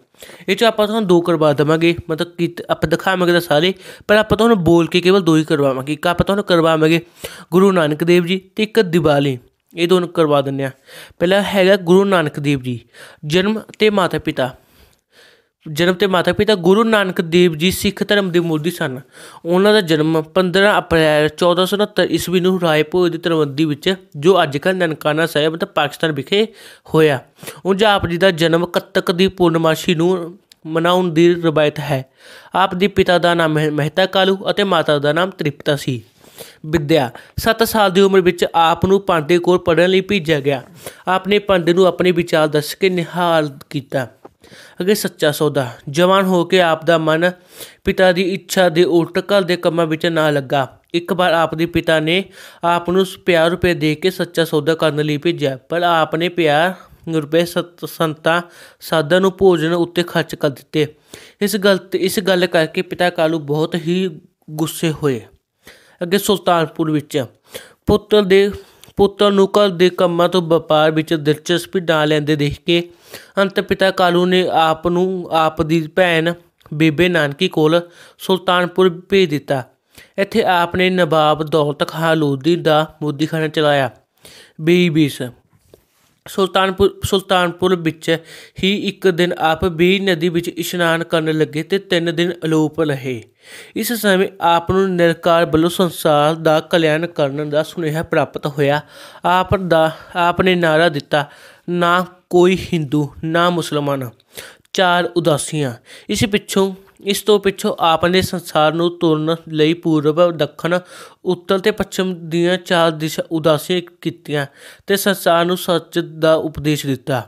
ਇਹ ਚ ਆਪਾਂ ਤੁਹਾਨੂੰ ਦੋ ਕਰਵਾ ਦਵਾਂਗੇ ਮਤਲਬ ਕਿ ਆਪਾਂ ਦਿਖਾਵਾਂਗੇ ਤਾਂ ਸਾਰੇ ਪਰ ਆਪਾਂ ਤੁਹਾਨੂੰ ਬੋਲ ਕੇ ਕੇਵਲ ਦੋ ਹੀ ਕਰਵਾਵਾਂਗੇ ਇੱਕ ਆਪਾਂ ਤੁਹਾਨੂੰ ਕਰਵਾਵਾਂਗੇ ਗੁਰੂ ਨਾਨਕ ਦੇਵ ਜੀ ਤੇ ਇੱਕ ਦੀਵਾਲੀ ਇਹ ਦੋਨੋਂ ਕਰਵਾ ਦਿੰਨੇ ਆ ਪਹਿਲਾ ਹੈਗਾ ਗੁਰੂ ਨਾਨਕ ਦੇਵ ਜੀ ਜਨਮ ਤੇ ਮਾਤਾ ਪਿਤਾ ਜਨਮ ਤੇ ਮਾਤਾ ਪਿਤਾ ਗੁਰੂ ਨਾਨਕ ਦੇਵ ਜੀ ਸਿੱਖ ਧਰਮ ਦੇ ਮੋਢੀ ਸਨ ਉਹਨਾਂ ਦਾ ਜਨਮ 15 ਅਪ੍ਰੈਲ 1469 ਈਸਵੀ ਨੂੰ ਰਾਏਪੁਰ ਦੀ ਤਰਵੰਦੀ ਵਿੱਚ ਜੋ ਅੱਜ ਕੱਲ ਨਨਕਾਣਾ ਸਾਹਿਬ ਤੇ ਪਾਕਿਸਤਾਨ ਵਿਖੇ ਹੋਇਆ ਉਂਝ ਆਪ ਜੀ ਦਾ ਜਨਮ ਕੱਤਕ ਦੀ ਪੂਰਨਮਾਸ਼ੀ ਨੂੰ ਮਨਾਉਣ ਦੀ ਰਵਾਇਤ ਹੈ ਆਪ ਦੇ ਪਿਤਾ ਦਾ ਨਾਮ ਮਹਿਤਾ ਕਾਲੂ ਅਤੇ ਮਾਤਾ ਦਾ ਨਾਮ ਤ੍ਰਿਪਤਾ ਸੀ ਵਿਦਿਆ 7 ਸਾਲ ਦੀ ਉਮਰ ਵਿੱਚ ਆਪ ਨੂੰ ਪਾਂਡੇ ਕੋਲ ਪੜਨ ਲਈ ਭੇਜਿਆ ਗਿਆ ਆਪ ਨੇ ਪਾਂਡੇ ਨੂੰ ਆਪਣੇ ਵਿਚਾਰ ਦੱਸ ਕੇ ਨਿਹਾਲ ਕੀਤਾ ਅਗੇ ਸੱਚਾ ਸੌਦਾ ਜਵਾਨ ਹੋ ਕੇ ਆਪ ਦਾ ਮਨ ਪਿਤਾ ਦੀ ਇੱਛਾ ਦੇ ਉਲਟ ਘਰ ਦੇ ਕੰਮਾਂ ਵਿੱਚ ਨਾ ਲੱਗਾ ਇੱਕ ਵਾਰ ਆਪ ਦੇ ਪਿਤਾ ਨੇ ਆਪ ਨੂੰ ਪਿਆਰ ਰੁਪਏ ਦੇ ਕੇ ਸੱਚਾ ਸੌਦਾ ਕਰਨ ਲਈ ਭੇਜਿਆ ਪਰ ਆਪ ਨੇ ਪਿਆਰ ਰੁਪਏ ਸੰਤਾ ਸਾਧਨ ਨੂੰ ਭੋਜਨ ਉੱਤੇ ਖਰਚ ਕਰ ਦਿੱਤੇ ਇਸ ਗੱਲ ਇਸ ਗੱਲ ਕਰਕੇ ਪਿਤਾ ਕਾਲੂ ਬਹੁਤ ਹੀ ਗੁੱਸੇ ਹੋਏ ਅੱਗੇ ਸੁਲਤਾਨਪੁਰ ਵਿੱਚ ਪੁੱਤਰ ਦੇ ਪੁੱਤਰ ਨੂੰ ਘਰ ਦੇ ਕੰਮਾਂ ਤੋਂ ਵਪਾਰ ਵਿੱਚ ਦਿਲਚਸਪੀ ਨਾ ਲੈਂਦੇ ਦੇਖ ਕੇ ਅੰਤ ਪਿਤਾ ਕਾਲੂ ਨੇ ਆਪ ਨੂੰ ਆਪ ਦੀ ਭੈਣ ਬੇਬੇ ਨਾਨਕੀ ਕੋਲ ਸੁਲਤਾਨਪੁਰ ਭੇਜ ਦਿੱਤਾ ਇੱਥੇ ਆਪ ਨੇ ਨਵਾਬ ਦੌਲਤ ਖਾਨ ਲੋਧੀ ਦਾ ਮੋਦੀਖਾਨਾ ਚਲਾਇਆ ਸ ਸੁਲਤਾਨਪੁਰ ਸੁਲਤਾਨਪੁਰ ਵਿੱਚ ਹੀ ਇੱਕ ਦਿਨ ਆਪ ਵੀ ਨਦੀ ਵਿੱਚ ਇਸ਼ਨਾਨ ਕਰਨ ਲੱਗੇ ਤੇ ਤਿੰਨ ਦਿਨ ਅਲੋਪ ਰਹੇ ਇਸ ਸਮੇਂ ਆਪ ਨੂੰ ਨਿਰਕਾਰ ਬਲੋ ਸੰਸਾਰ ਦਾ ਕਲਿਆਣ ਕਰਨ ਦਾ ਸੁਨੇਹਾ ਪ੍ਰਾਪਤ ਹੋਇਆ ਆਪ ਦਾ ਆਪ ਨੇ ਨਾਰਾ ਦਿੱਤਾ ਨਾ ਕੋਈ ਹਿੰਦੂ ਨਾ ਮੁਸਲਮਾਨ ਚਾਰ ਉਦਾਸੀਆਂ ਇਸ ਪਿੱਛੋਂ ਇਸ ਤੋਂ ਪਿੱਛੋਂ ਆਪ ਨੇ ਸੰਸਾਰ ਨੂੰ ਤੁਰਨ ਲਈ ਪੂਰਬ ਦੱਖਣ ਉੱਤਰ ਤੇ ਪੱਛਮ ਦੀਆਂ ਚਾਰ ਦਿਸ਼ਾ ਉਦਾਸੀਆਂ ਕੀਤੀਆਂ ਤੇ ਸੰਸਾਰ ਨੂੰ ਸੱਚ ਦਾ ਉਪਦੇਸ਼ ਦਿੱਤਾ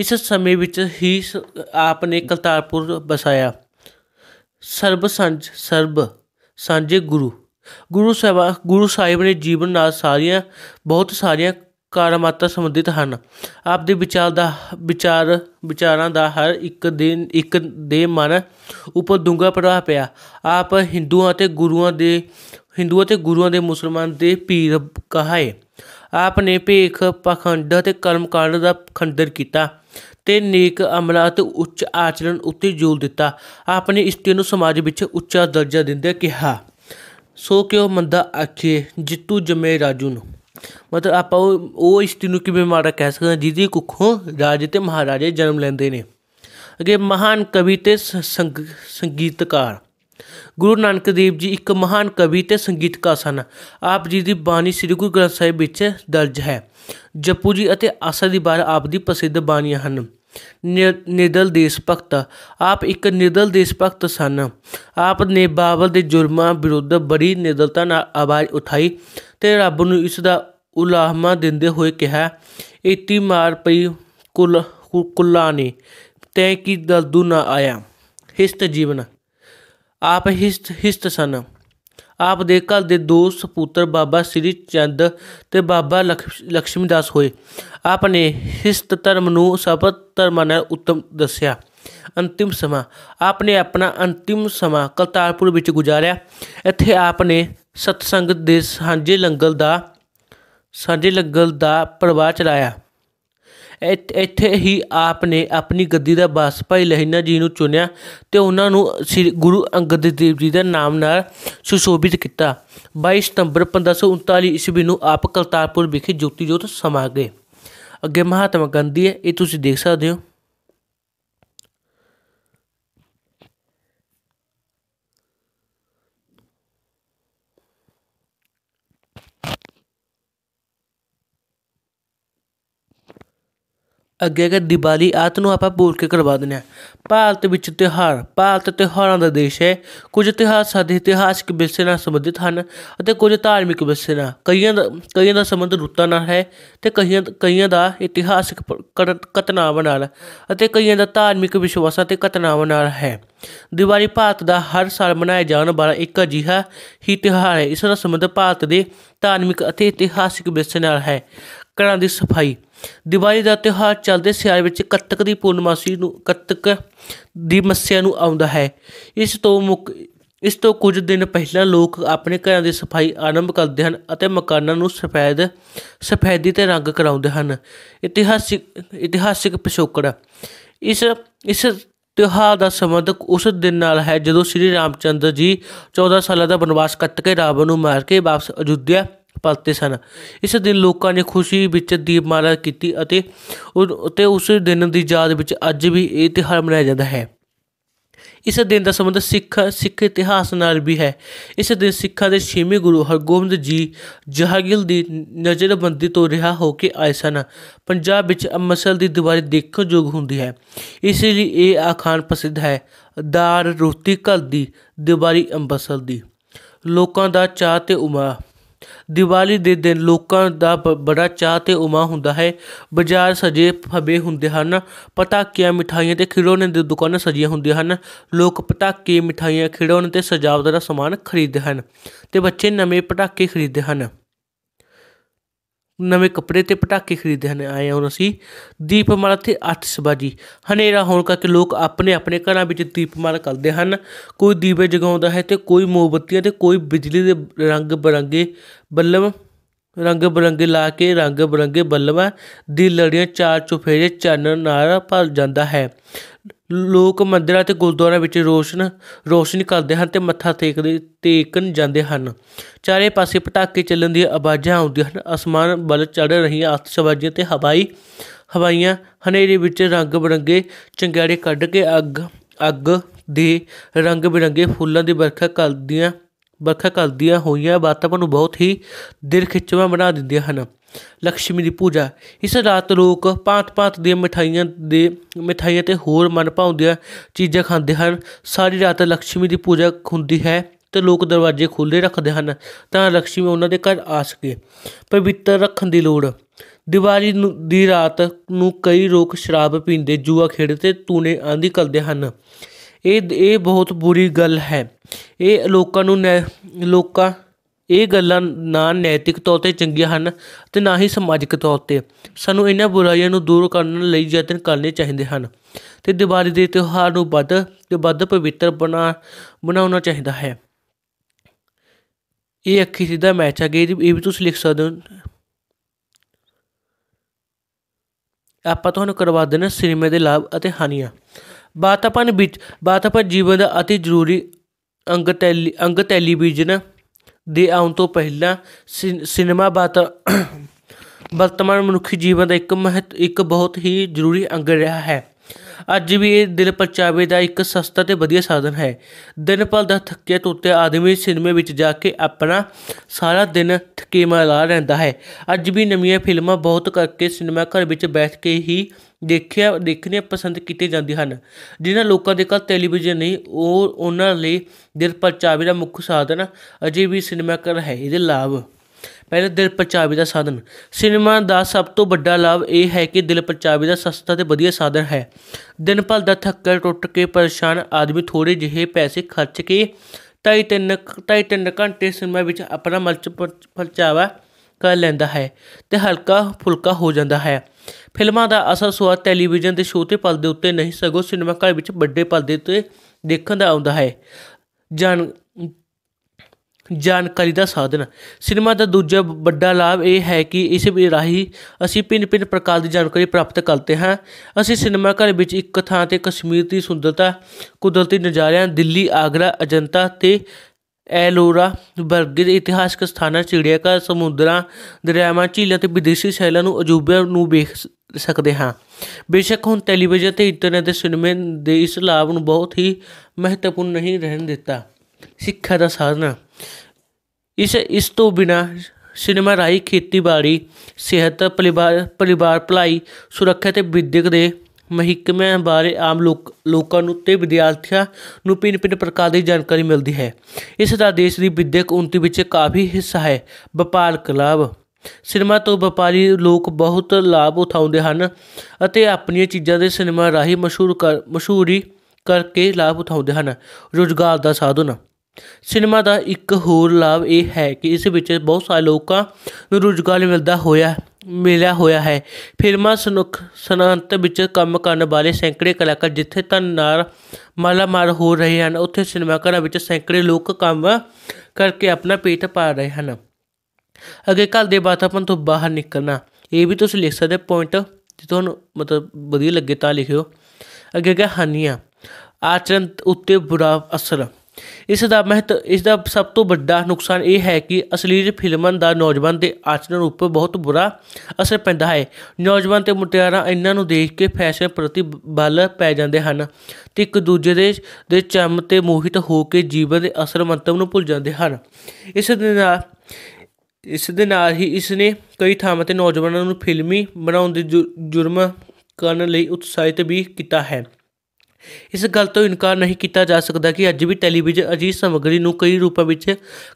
ਇਸ ਸਮੇਂ ਵਿੱਚ ਹੀ ਆਪ ਨੇ ਬਸਾਇਆ ਸਰਬ ਸੰਜ ਸਰਬ ਸਾਂਝੇ ਗੁਰੂ ਗੁਰੂ ਸਾਹਿਬ ਗੁਰੂ ਸਾਹਿਬ ਨੇ ਜੀਵਨ ਨਾਲ ਸਾਰੀਆਂ ਬਹੁਤ ਸਾਰੀਆਂ ਕਾਰਾਮਾਤਰ ਸੰਬੰਧਿਤ ਹਨ ਆਪ ਦੇ ਵਿਚਾਰ ਦਾ ਵਿਚਾਰ ਵਿਚਾਰਾਂ ਦਾ ਹਰ ਇੱਕ ਦਿਨ ਇੱਕ ਦੇ ਮਨ ਉੱਪਰ ਡੂੰਘਾ ਪ੍ਰਭਾਵ ਪਿਆ ਆਪ ਹਿੰਦੂਆਂ ਤੇ ਗੁਰੂਆਂ ਦੇ ਹਿੰਦੂਆਂ ਅਤੇ ਗੁਰੂਆਂ ਦੇ ਮੁਸਲਮਾਨ ਦੇ ਪੀਰ ਕਹਾਏ ਆਪ ਨੇ ਭੇਖ ਪਖੰਡ ਅਤੇ ਕਰਮਕਾਂਡ ਦਾ ਖੰਡਰ ਕੀਤਾ ਤੇ ਨੇਕ ਅਮਲਾਂ ਅਤੇ ਉੱਚ ਆਚਰਣ ਉੱਤੇ ਜ਼ੋਰ ਦਿੱਤਾ ਆਪ ਨੇ ਇਸਤੇ ਨੂੰ ਸਮਾਜ ਵਿੱਚ ਉੱਚਾ ਦਰਜਾ ਦਿੰਦੇ ਕਿਹਾ ਸੋ ਕਿਉ ਮੰਦਾ ਆਖੇ ਜਿੱਤੂ ਜਮੇ ਰਾਜੂ ਨੂੰ ਮਤਲਬ ਆਪਾਂ ਉਹ ਉਹ ਇਸ਼ਤੀ ਨੂੰ ਕਿਵੇਂ ਮਾੜਾ ਕਹਿ ਸਕਦੇ ਜਿਹਦੀ ਕੁੱਖੋਂ ਰਾਜ ਤੇ ਮਹਾਰਾਜੇ ਜਨਮ ਲੈਂਦੇ ਨੇ ਅਗੇ ਮਹਾਨ ਕਵੀ ਤੇ ਸੰਗੀਤਕਾਰ ਗੁਰੂ ਨਾਨਕ ਦੇਵ ਜੀ ਇੱਕ ਮਹਾਨ ਕਵੀ ਤੇ ਸੰਗੀਤਕਾਰ ਸਨ ਆਪ ਜੀ ਦੀ ਬਾਣੀ ਸ੍ਰੀ ਗੁਰੂ ਗ੍ਰੰਥ ਸਾਹਿਬ ਵਿੱਚ ਦਰਜ ਹੈ ਜਪੂ ਜੀ ਅਤੇ ਆਸਾ ਦੀ ਬਾਰ ਆਪ ਦੀ ਪ੍ਰਸਿੱਧ ਬਾਣੀਆਂ ਹਨ ਨਿਰਦਲ ਦੇਸ਼ ਭਗਤ ਆਪ ਇੱਕ ਨਿਰਦਲ ਦੇਸ਼ ਭਗਤ ਸਨ ਆਪ ਨੇ ਬਾਬਰ ਦੇ ਜੁਰਮਾਂ ਵਿਰੁੱਧ ਬੜੀ ਨਿਰਦਲਤਾ ਨਾਲ ਆਵਾਜ਼ ਉਠਾਈ ਤੇ ਰੱਬ ਨੂੰ ਇਸ ਦਾ ਉਲਾਹਮਾ ਦਿੰਦੇ ਹੋਏ ਕਿਹਾ ਇਤੀ ਮਾਰ ਪਈ ਕੁਲ ਕੁੱਲਾ ਨੇ ਤੈ ਕੀ ਦਲਦੂ ਨਾ ਆਇਆ ਹਿਸਤ ਜੀਵਨ ਆਪ ਹਿਸਤ ਹਿਸਤ ਸਨ ਆਪ ਦੇ ਘਰ ਦੇ ਦੋ ਸਪੂਤਰ ਬਾਬਾ ਸ੍ਰੀ ਚੰਦ ਤੇ ਬਾਬਾ ਲక్ష్ਮੀ ਦਾਸ ਹੋਏ ਆਪ ਨੇ ਹਿਸਤ ਧਰਮ ਨੂੰ ਸਭ ਧਰਮਾਂ ਨਾਲ ਉੱਤਮ ਦੱਸਿਆ ਅੰਤਿਮ ਸਮਾਂ ਆਪਨੇ ਆਪਣਾ ਅੰਤਿਮ ਸਮਾਂ ਕਲਤਾਰਪੁਰ ਵਿੱਚ ਗੁਜ਼ਾਰਿਆ ਇੱਥੇ ਆਪਨੇ ਸਤਸੰਗ ਦੇ ਸਾਂਝੇ ਲੰਗਰ ਦਾ ਸਾਂਝੇ ਲੰਗਰ ਦਾ ਪ੍ਰਵਾਹ ਚਲਾਇਆ ਇੱਥੇ ਹੀ ਆਪਨੇ ਆਪਣੀ ਗੱਦੀ ਦਾ ਬਾਸ ਭਾਈ ਲਹਿਣਾ ਜੀ ਨੂੰ ਚੁਣਿਆ ਤੇ ਉਹਨਾਂ ਨੂੰ ਸ੍ਰੀ ਗੁਰੂ ਅੰਗਦ ਦੇਵ ਜੀ ਦੇ ਨਾਮ ਨਾਲ ਸੁਸ਼ੋਭਿਤ ਕੀਤਾ 22 ਸਤੰਬਰ 1539 ਈਸਵੀ ਨੂੰ ਆਪ ਕਲਤਾਰਪੁਰ ਵਿਖੇ ਜੋਤੀ ਜੋਤ ਸਮਾ ਗਏ ਅੱਗੇ ਮਹਾਤਮਾ ਗਾਂਧੀ ਇਹ ਤੁਸੀਂ ਦੇਖ ਸਕਦੇ ਹੋ ਅੱਗੇ ਅਗਰ ਦੀਵਾਲੀ ਆਤ ਨੂੰ ਆਪਾਂ ਬੋਲ ਕੇ ਕਰਵਾ ਦਿੰਦੇ ਆ ਭਾਰਤ ਵਿੱਚ ਤਿਹਾਰ ਭਾਰਤ ਤਿਹਾਰਾਂ ਦਾ ਦੇਸ਼ ਹੈ ਕੁਝ ਇਤਿਹਾਸ ਸਾਡੇ ਇਤਿਹਾਸਿਕ ਵਿਸ਼ੇ ਨਾਲ ਸੰਬੰਧਿਤ ਹਨ ਅਤੇ ਕੁਝ ਧਾਰਮਿਕ ਵਿਸ਼ੇ ਨਾਲ ਕਈਆਂ ਦਾ ਕਈਆਂ ਦਾ ਸੰਬੰਧ ਰੁੱਤਾਂ ਨਾਲ ਹੈ ਤੇ ਕਈਆਂ ਕਈਆਂ ਦਾ ਇਤਿਹਾਸਿਕ ਘਟਨਾਵਾਂ ਨਾਲ ਅਤੇ ਕਈਆਂ ਦਾ ਧਾਰਮਿਕ ਵਿਸ਼ਵਾਸਾਂ ਤੇ ਘਟਨਾਵਾਂ ਨਾਲ ਹੈ ਦੀਵਾਲੀ ਭਾਰਤ ਦਾ ਹਰ ਸਾਲ ਮਨਾਇਆ ਜਾਣ ਵਾਲਾ ਇੱਕ ਅਜਿਹਾ ਹੀ ਤਿਹਾਰ ਹੈ ਇਸ ਦਾ ਸੰਬੰਧ ਭਾਰਤ ਦੇ ਧਾਰਮਿਕ ਅਤੇ ਇਤਿਹਾਸਿਕ ਵਿਸ਼ੇ ਨਾਲ ਹੈ ਘਰਾਂ ਦੀ ਸਫਾਈ ਦੀਵਾਲੀ ਦਾ ਤਿਉਹਾਰ ਚੱਲਦੇ ਸਿਆਲ ਵਿੱਚ ਕੱਤਕ ਦੀ ਪੂਰਨਮਾਸੀ ਨੂੰ ਕੱਤਕ ਦੀ ਮੱਸਿਆ ਨੂੰ ਆਉਂਦਾ ਹੈ ਇਸ ਤੋਂ ਮੁੱਕ ਇਸ ਤੋਂ ਕੁਝ ਦਿਨ ਪਹਿਲਾਂ ਲੋਕ ਆਪਣੇ ਘਰਾਂ ਦੀ ਸਫਾਈ ਆਰੰਭ ਕਰਦੇ ਹਨ ਅਤੇ ਮਕਾਨਾਂ ਨੂੰ ਸਫੈਦ ਸਫੈਦੀ ਤੇ ਰੰਗ ਕਰਾਉਂਦੇ ਹਨ ਇਤਿਹਾਸਿਕ ਇਤਿਹਾਸਿਕ ਪਿਛੋਕੜ ਇਸ ਇਸ ਤਿਉਹਾਰ ਦਾ ਸੰਬੰਧ ਉਸ ਦਿਨ ਨਾਲ ਹੈ ਜਦੋਂ ਸ੍ਰੀ ਰਾਮਚੰਦਰ ਜੀ 14 ਸਾਲਾਂ ਦਾ ਬਨਵਾਸ ਕੱਟ ਕੇ ਰਾਵਣ ਨੂੰ ਮਾਰ ਕੇ ਵਾਪਸ ਅਯੁੱਧਿਆ ਪਲਤੇ ਸਨ ਇਸ ਦਿਨ ਲੋਕਾਂ ਨੇ ਖੁਸ਼ੀ ਵਿੱਚ ਦੀਪਮਾਲਾ ਕੀਤੀ ਅਤੇ ਉਤੇ ਉਸ ਦਿਨ ਦੀ ਯਾਦ ਵਿੱਚ ਅੱਜ ਵੀ ਇਹ ਤਿਹਾਰ ਮਨਾਇਆ ਜਾਂਦਾ ਹੈ ਇਸ ਦਿਨ ਦਾ ਸੰਬੰਧ ਸਿੱਖ ਸਿੱਖ ਇਤਿਹਾਸ ਨਾਲ ਵੀ ਹੈ ਇਸ ਦਿਨ ਸਿੱਖਾਂ ਦੇ ਛੇਵੇਂ ਗੁਰੂ ਹਰਗੋਬਿੰਦ ਜੀ ਜਹਾਗਿਲ ਦੀ ਨਜ਼ਰਬੰਦੀ ਤੋਂ ਰਿਹਾ ਹੋ ਕੇ ਆਏ ਸਨ ਪੰਜਾਬ ਵਿੱਚ ਅਮਸਲ ਦੀ ਦੀਵਾਰੀ ਦੇਖਣ ਯੋਗ ਹੁੰਦੀ ਹੈ ਇਸ ਲਈ ਇਹ ਆਖਾਨ ਪ੍ਰਸਿੱਧ ਹੈ ਦਾਰ ਰੋਤੀ ਕਲ ਦੀ ਦੀਵਾਰੀ ਅੰਮ੍ਰਿਤਸਰ ਦੀ ਲੋਕਾਂ ਦਾ ਚਾਹ ਤੇ ਉਮਾ ਦੀਵਾਲੀ ਦੇ ਦਿਨ ਲੋਕਾਂ ਦਾ ਬੜਾ ਚਾਹ ਤੇ ਉਮਾ ਹੁੰਦਾ ਹੈ ਬਾਜ਼ਾਰ ਸਜੇ ਫਬੇ ਹੁੰਦੇ ਹਨ ਪਟਾਕਿਆਂ ਮਿਠਾਈਆਂ ਤੇ ਖਿਡੌਣੇ ਦੀ ਦੁਕਾਨਾਂ ਸਜੀਆਂ ਹੁੰਦੀਆਂ ਹਨ ਲੋਕ ਪਟਾਕੇ ਮਿਠਾਈਆਂ ਖਿਡੌਣੇ ਤੇ ਸਜਾਵਟ ਦਾ ਸਮਾਨ ਖਰੀਦਦੇ ਹਨ ਤੇ ਬੱਚੇ ਨਵੇਂ ਪਟਾਕੇ ਖਰੀਦਦੇ ਹਨ ਨਵੇਂ ਕੱਪੜੇ ਤੇ ਪਟਾਕੇ ਖਰੀਦਦੇ ਹਨ ਆਏ ਹੁਣ ਅਸੀਂ ਦੀਪਮਾਲਾ ਤੇ ਆਤਿਸ਼ਬਾਜ਼ੀ ਹਨੇਰਾ ਹੋਣ ਕਰਕੇ ਲੋਕ ਆਪਣੇ ਆਪਣੇ ਘਰਾਂ ਵਿੱਚ ਦੀਪਮਾਲਾ ਕਰਦੇ ਹਨ ਕੋਈ ਦੀਵੇ ਜਗਾਉਂਦਾ ਹੈ ਤੇ ਕੋਈ ਮੋਮਬੱਤੀਆਂ ਤੇ ਕੋਈ ਬਿਜਲੀ ਦੇ ਰੰਗ ਬਰੰਗੇ ਬੱਲਮ ਰੰਗ ਬਰੰਗੇ ਲਾ ਕੇ ਰੰਗ ਬਰੰਗੇ ਬੱਲਮਾਂ ਦੀ ਲੜੀਆਂ ਚਾਰ ਚੁਫੇਰੇ ਚਾਨਣ ਨਾਲ ਭਰ ਜਾਂਦਾ ਹੈ ਲੋਕ ਮੰਦਿਰਾਂ ਤੇ ਗੁਰਦੁਆਰਿਆਂ ਵਿੱਚ ਰੋਸ਼ਨ ਰੋਸ਼ਨੀ ਕਰਦੇ ਹਨ ਤੇ ਮੱਥਾ ਟੇਕਦੇ ਟੇਕਣ ਜਾਂਦੇ ਹਨ ਚਾਰੇ ਪਾਸੇ ਪਟਾਕੇ ਚੱਲਣ ਦੀਆਂ ਆਵਾਜ਼ਾਂ ਆਉਂਦੀਆਂ ਹਨ ਅਸਮਾਨ ਬਲ ਚੜ ਰਹੀਆਂ ਆਤਸ਼ਬਾਜ਼ੀਆਂ ਤੇ ਹਵਾਈ ਹਵਾਈਆਂ ਹਨੇਰੇ ਵਿੱਚ ਰੰਗ ਬਰੰਗੇ ਚੰਗਿਆੜੇ ਕੱਢ ਕੇ ਅੱਗ ਅੱਗ ਦੇ ਰੰਗ ਬਿਰੰਗੇ ਫੁੱਲਾਂ ਦੀ ਵਰਖਾ ਕਰਦੀਆਂ ਵਰਖਾ ਕਰਦੀਆਂ ਹੋਈਆਂ ਵਾਤਾਵਰਨ ਨੂੰ ਬਹੁਤ ਹੀ ਦਿਲ ਖਿੱਚਵਾ ਬਣਾ ਦਿੰਦੀਆਂ ਹਨ ਲక్ష్ਮੀ ਦੀ ਪੂਜਾ ਇਸ ਰਾਤ ਲੋਕ ਪਾਤ ਪਾਤ ਦੇ ਮਠਾਈਆਂ ਦੇ ਮਠਾਈਆਂ ਤੇ ਹੋਰ ਮਨਭਾਉਂਦੀਆਂ ਚੀਜ਼ਾਂ ਖਾਂਦੇ ਹਨ ਸਾਰੀ ਰਾਤ ਲక్ష్ਮੀ ਦੀ ਪੂਜਾ ਹੁੰਦੀ ਹੈ ਤੇ ਲੋਕ ਦਰਵਾਜ਼ੇ ਖੁੱਲੇ ਰੱਖਦੇ ਹਨ ਤਾਂ ਲక్ష్ਮੀ ਉਹਨਾਂ ਦੇ ਘਰ ਆ ਸਕੇ ਪਵਿੱਤਰ ਰੱਖਣ ਦੀ ਲੋੜ ਦੀਵਾਲੀ ਦੀ ਰਾਤ ਨੂੰ ਕਈ ਲੋਕ ਸ਼ਰਾਬ ਪੀਂਦੇ ਜੂਆ ਖੇਡਦੇ ਤੂਨੇ ਆਂਦੀ ਕਰਦੇ ਹਨ ਇਹ ਇਹ ਬਹੁਤ ਬੁਰੀ ਗੱਲ ਹੈ ਇਹ ਲੋਕਾਂ ਨੂੰ ਲੋਕਾਂ ਇਹ ਗੱਲਾਂ ਨਾ ਨੈਤਿਕ ਤੌਰ ਤੇ ਚੰਗੀਆਂ ਹਨ ਤੇ ਨਾ ਹੀ ਸਮਾਜਿਕ ਤੌਰ ਤੇ ਸਾਨੂੰ ਇਹਨਾਂ ਬੁਰਾਈਆਂ ਨੂੰ ਦੂਰ ਕਰਨ ਲਈ ਯਤਨ ਕਰਨੇ ਚਾਹੀਦੇ ਹਨ ਤੇ ਦੀਵਾਲੀ ਦੇ ਤਿਉਹਾਰ ਨੂੰ ਵੱਧ ਤੇ ਵੱਧ ਪਵਿੱਤਰ ਬਣਾ ਬਣਾਉਣਾ ਚਾਹੀਦਾ ਹੈ ਇਹ ਅੱਖੀ ਸਿੱਧਾ ਮੈਚ ਆ ਗਈ ਇਹ ਵੀ ਤੁਸੀਂ ਲਿਖ ਸਕਦੇ ਹੋ ਆਪਾਂ ਤੁਹਾਨੂੰ ਕਰਵਾ ਦੇਣਾ ਸਿਨੇਮੇ ਦੇ ਲਾਭ ਅਤੇ ਹਾਨੀਆਂ ਬਾਤ ਆਪਾਂ ਨੇ ਵਿੱਚ ਬਾਤ ਆਪਾਂ ਜੀਵਨ ਦਾ ਅਤੀ ਜ਼ਰੂਰੀ ਅੰਗ ਟੈਲੀ ਅੰਗ ਟੈਲੀਵਿਜ਼ਨ ਦੇ ਆਉਣ ਤੋਂ ਪਹਿਲਾਂ ਸਿਨੇਮਾ ਬਾਤ ਵਰਤਮਾਨ ਮਨੁੱਖੀ ਜੀਵਨ ਦਾ ਇੱਕ ਮਹੱਤ ਇੱਕ ਬਹੁਤ ਹੀ ਜ਼ਰੂਰੀ ਅੰਗ ਰਿਹਾ ਹੈ ਅੱਜ ਵੀ ਇਹ ਦਿਲ ਪਰਚਾਵੇ ਦਾ ਇੱਕ ਸਸਤਾ ਤੇ ਵਧੀਆ ਸਾਧਨ ਹੈ ਦਿਨ ਪਲ ਦਾ ਥੱਕਿਆ ਤੋਤੇ ਆਦਮੀ ਸਿਨੇਮੇ ਵਿੱਚ ਜਾ ਕੇ ਆਪਣਾ ਸਾਰਾ ਦਿਨ ਥਕੇ ਲਾ ਰਹਿੰਦਾ ਹੈ ਅੱਜ ਵੀ ਨਵੀਆਂ ਫਿਲਮਾਂ ਬਹੁਤ ਕਰਕੇ ਸਿਨੇਮਾ ਘਰ ਵਿੱਚ ਬੈਠ ਕੇ ਹੀ ਦੇਖਿਆ ਦੇਖਣੇ ਪਸੰਦ ਕੀਤੇ ਜਾਂਦੇ ਹਨ ਜਿਨ੍ਹਾਂ ਲੋਕਾਂ ਦੇ ਕੋਲ ਟੈਲੀਵਿਜ਼ਨ ਨਹੀਂ ਉਹ ਉਹਨਾਂ ਲਈ ਦਿਲ ਪਰਚਾਵੇ ਦਾ ਮੁੱਖ ਸਾਧਨ ਅਜੇ ਵੀ ਸਿਨੇਮਾ ਘਰ ਹੈ ਇਹਦੇ ਲਾਭ ਪਹਿਲੇ ਦਿਲ ਪਰਚਾਵੇ ਦਾ ਸਾਧਨ ਸਿਨੇਮਾ ਦਾ ਸਭ ਤੋਂ ਵੱਡਾ ਲਾਭ ਇਹ ਹੈ ਕਿ ਦਿਲ ਪਰਚਾਵੇ ਦਾ ਸਸਤਾ ਤੇ ਵਧੀਆ ਸਾਧਨ ਹੈ ਦਿਨ ਭਰ ਦਾ ਥੱਕਰ ਟੁੱਟ ਕੇ ਪਰੇਸ਼ਾਨ ਆਦਮੀ ਥੋੜੇ ਜਿਹੇ ਪੈਸੇ ਖਰਚ ਕੇ ਤਾਈ ਤਿੰਨ ਤਾਈ ਤਿੰਨ ਘੰਟੇ ਸਿਨੇਮਾ ਵਿੱਚ ਆਪਣਾ ਮਲਚ ਪਰਚਾਵਾ ਕਰ ਲੈਂਦਾ ਹੈ ਤੇ ਹਲਕਾ ਫੁਲਕਾ ਹੋ ਜਾਂਦਾ ਹੈ ਫਿਲਮਾਂ ਦਾ ਅਸਲ ਸਵਾਦ ਟੈਲੀਵਿਜ਼ਨ ਦੇ ਸ਼ੋਅ ਤੇ ਦੇ ਉੱਤੇ ਨਹੀਂ ਸਗੋ ਸਿਨੇਮਾ ਘਰ ਵਿੱਚ ਵੱਡੇ ਪਰਦੇ ਉੱਤੇ ਦੇਖਣ ਦਾ ਆਉਂਦਾ ਹੈ ਜਾਣ ਜਾਣਕਾਰੀ ਦਾ ਸਾਧਨ ਸਿਨੇਮਾ ਦਾ ਦੂਜਾ ਵੱਡਾ ਲਾਭ ਇਹ ਹੈ ਕਿ ਇਸ ਰਾਹੀਂ ਅਸੀਂ ਪਿੰਨ-ਪਿੰਨ ਪ੍ਰਕਾਰ ਦੀ ਜਾਣਕਾਰੀ ਪ੍ਰਾਪਤ ਕਰਦੇ ਹਾਂ ਅਸੀਂ ਸਿਨੇਮਾ ਘਰ ਵਿੱਚ ਇੱਕ ਥਾਂ ਤੇ ਕਸ਼ਮੀਰ ਦੀ ਸੁੰਦਰਤਾ ਕੁਦਰਤੀ ਨਜ਼ਾਰਿਆਂ ਦਿੱਲੀ ਆਗਰਾ ਅਜੰਤਾ ਤੇ ਐਲੋਰਾ ਵਰਗੇ ਇਤਿਹਾਸਕ ਸਥਾਨਾਂ ਚਿੜੀਆਘਰ ਸਮੁੰਦਰਾਂ ਦਰਿਆਵਾਂ ਝੀਲਾਂ ਤੇ ਵਿਦੇਸ਼ੀ ਸ਼ੈਲਾਂ ਨੂੰ ਅਜੂਬਿਆਂ ਨੂੰ ਵੇਖ ਸਕਦੇ ਹਾਂ ਬੇਸ਼ੱਕ ਹੁਣ ਟੈਲੀਵਿਜ਼ਨ ਤੇ ਇੰਟਰਨੈਟ ਦੇ ਸਿਨੇਮੇ ਦੇ ਇਸ ਲਾਭ ਨੂੰ ਬਹੁਤ ਹੀ ਮਹੱਤਵਪੂਰਨ ਨਹੀਂ ਰਹਿਣ ਦਿੱਤਾ ਸਿੱਖਿਆ ਦਾ ਸਾਧਨ ਇਸ ਇਸ ਤੋਂ ਬਿਨਾ ਸਿਨੇਮਾ ਰਾਈ ਖੇਤੀਬਾੜੀ ਸਿਹਤ ਪਰਿਵਾਰ ਪਰਿਵਾਰ ਭਲਾਈ ਸੁਰੱਖਿਆ ਤੇ ਵਿਦਿਅਕ ਦੇ ਮਹਿਕਮਿਆਂ ਬਾਰੇ ਆਮ ਲੋਕ ਲੋਕਾਂ ਨੂੰ ਤੇ ਵਿਦਿਆਰਥੀਆਂ ਨੂੰ ਭਿੰਨ ਪ੍ਰਕਾਰ ਦੀ ਜਾਣਕਾਰੀ ਮਿਲਦੀ ਹੈ ਇਸ ਦਾ ਦੇਸ਼ ਦੀ ਵਿਦਿਅਕ ਉਨਤੀ ਵਿੱਚ ਕਾਫੀ ਹਿੱਸਾ ਹੈ ਵਪਾਰ ਕਲਾਬ ਸਿਨੇਮਾ ਤੋਂ ਵਪਾਰੀ ਲੋਕ ਬਹੁਤ ਲਾਭ ਉਠਾਉਂਦੇ ਹਨ ਅਤੇ ਆਪਣੀਆਂ ਚੀਜ਼ਾਂ ਦੇ ਸਿਨੇਮਾ ਰਾਹੀਂ ਮਸ਼ਹੂਰ ਕਰ ਮਸ਼ਹੂਰੀ ਕਰਕੇ ਲਾਭ ਉਠਾਉਂਦੇ ਹਨ ਰੋਜ਼ਗਾਰ ਦਾ ਸਾਧਨ ਸਿਨੇਮਾ ਦਾ ਇੱਕ ਹੋਰ ਲਾਭ ਇਹ ਹੈ ਕਿ ਇਸ ਵਿੱਚ ਬਹੁਤ ਸਾਰੇ ਲੋਕਾਂ ਨੂੰ ਰੋਜ਼ਗਾਰ ਮਿਲਦਾ ਹੋਇਆ ਮਿਲਿਆ ਹੋਇਆ ਹੈ ਫਿਲਮਾਂ ਸੁਨੁਖ ਸਨਾਂਤ ਵਿੱਚ ਕੰਮ ਕਰਨ ਵਾਲੇ ਸੈਂਕੜੇ ਕਲਾਕਾਰ ਜਿੱਥੇ ਨਾਰ ਮਾਲਾ ਮਾਰ ਹੋ ਰਹੇ ਹਨ ਉੱਥੇ ਸਿਨੇਮਾ ਘਰਾਂ ਵਿੱਚ ਸੈਂਕੜੇ ਲੋਕ ਕੰਮ ਕਰਕੇ ਆਪਣਾ ਪੇਟ ਪਾਲ ਰਹੇ ਹਨ ਅਗੇ ਘਰ ਦੇ ਵਾਤਾਵਰਣ ਤੋਂ ਬਾਹਰ ਨਿਕਲਣਾ ਇਹ ਵੀ ਤੁਸੀਂ ਲਿਖ ਸਕਦੇ ਪੁਆਇੰਟ ਜੇ ਤੁਹਾਨੂੰ ਮਤਲਬ ਵਧੀਆ ਲੱਗੇ ਤਾਂ ਲਿਖਿਓ ਅਗੇ ਕਹਾਣੀਆਂ ਆਚਰਨ ਉੱਤੇ ਬੁਰਾ ਅਸਰ ਇਸ ਦਾ ਮਹਤ ਇਸ ਦਾ ਸਭ ਤੋਂ ਵੱਡਾ ਨੁਕਸਾਨ ਇਹ ਹੈ ਕਿ ਅਸਲੀ ਫਿਲਮਾਂ ਦਾ ਨੌਜਵਾਨ ਦੇ ਆਚਰਣ ਉੱਪਰ ਬਹੁਤ ਬੁਰਾ ਅਸਰ ਪੈਂਦਾ ਹੈ ਨੌਜਵਾਨ ਤੇ ਮੁਟਿਆਰਾਂ ਇਹਨਾਂ ਨੂੰ ਦੇਖ ਕੇ ਫੈਸ਼ਨ ਪ੍ਰਤੀ ਬਲ ਪੈ ਜਾਂਦੇ ਹਨ ਤੇ ਇੱਕ ਦੂਜੇ ਦੇ ਦੇ ਚੰਮ ਤੇ ਮੋਹਿਤ ਹੋ ਕੇ ਜੀਵਨ ਦੇ ਅਸਰ ਮੰਤਵ ਨੂੰ ਭੁੱਲ ਜਾਂਦੇ ਹਨ ਇਸ ਦੇ ਨਾਲ ਇਸ ਦੇ ਨਾਲ ਹੀ ਇਸ ਨੇ ਕਈ ਥਾਵਾਂ ਤੇ ਨੌਜਵਾਨਾਂ ਨੂੰ ਫਿਲਮੀ ਬਣਾਉਣ ਦੇ ਜੁਰਮ ਕਰਨ ਲਈ ਉਤਸ਼ਾਹਿਤ ਵੀ ਕੀਤਾ ਹੈ ਇਸ ਗੱਲ ਤੋਂ ਇਨਕਾਰ ਨਹੀਂ ਕੀਤਾ ਜਾ ਸਕਦਾ ਕਿ ਅੱਜ ਵੀ ਟੈਲੀਵਿਜ਼ਨ ਅਜੀਬ ਸਮਗਰੀ ਨੂੰ ਕਈ ਰੂਪਾਂ ਵਿੱਚ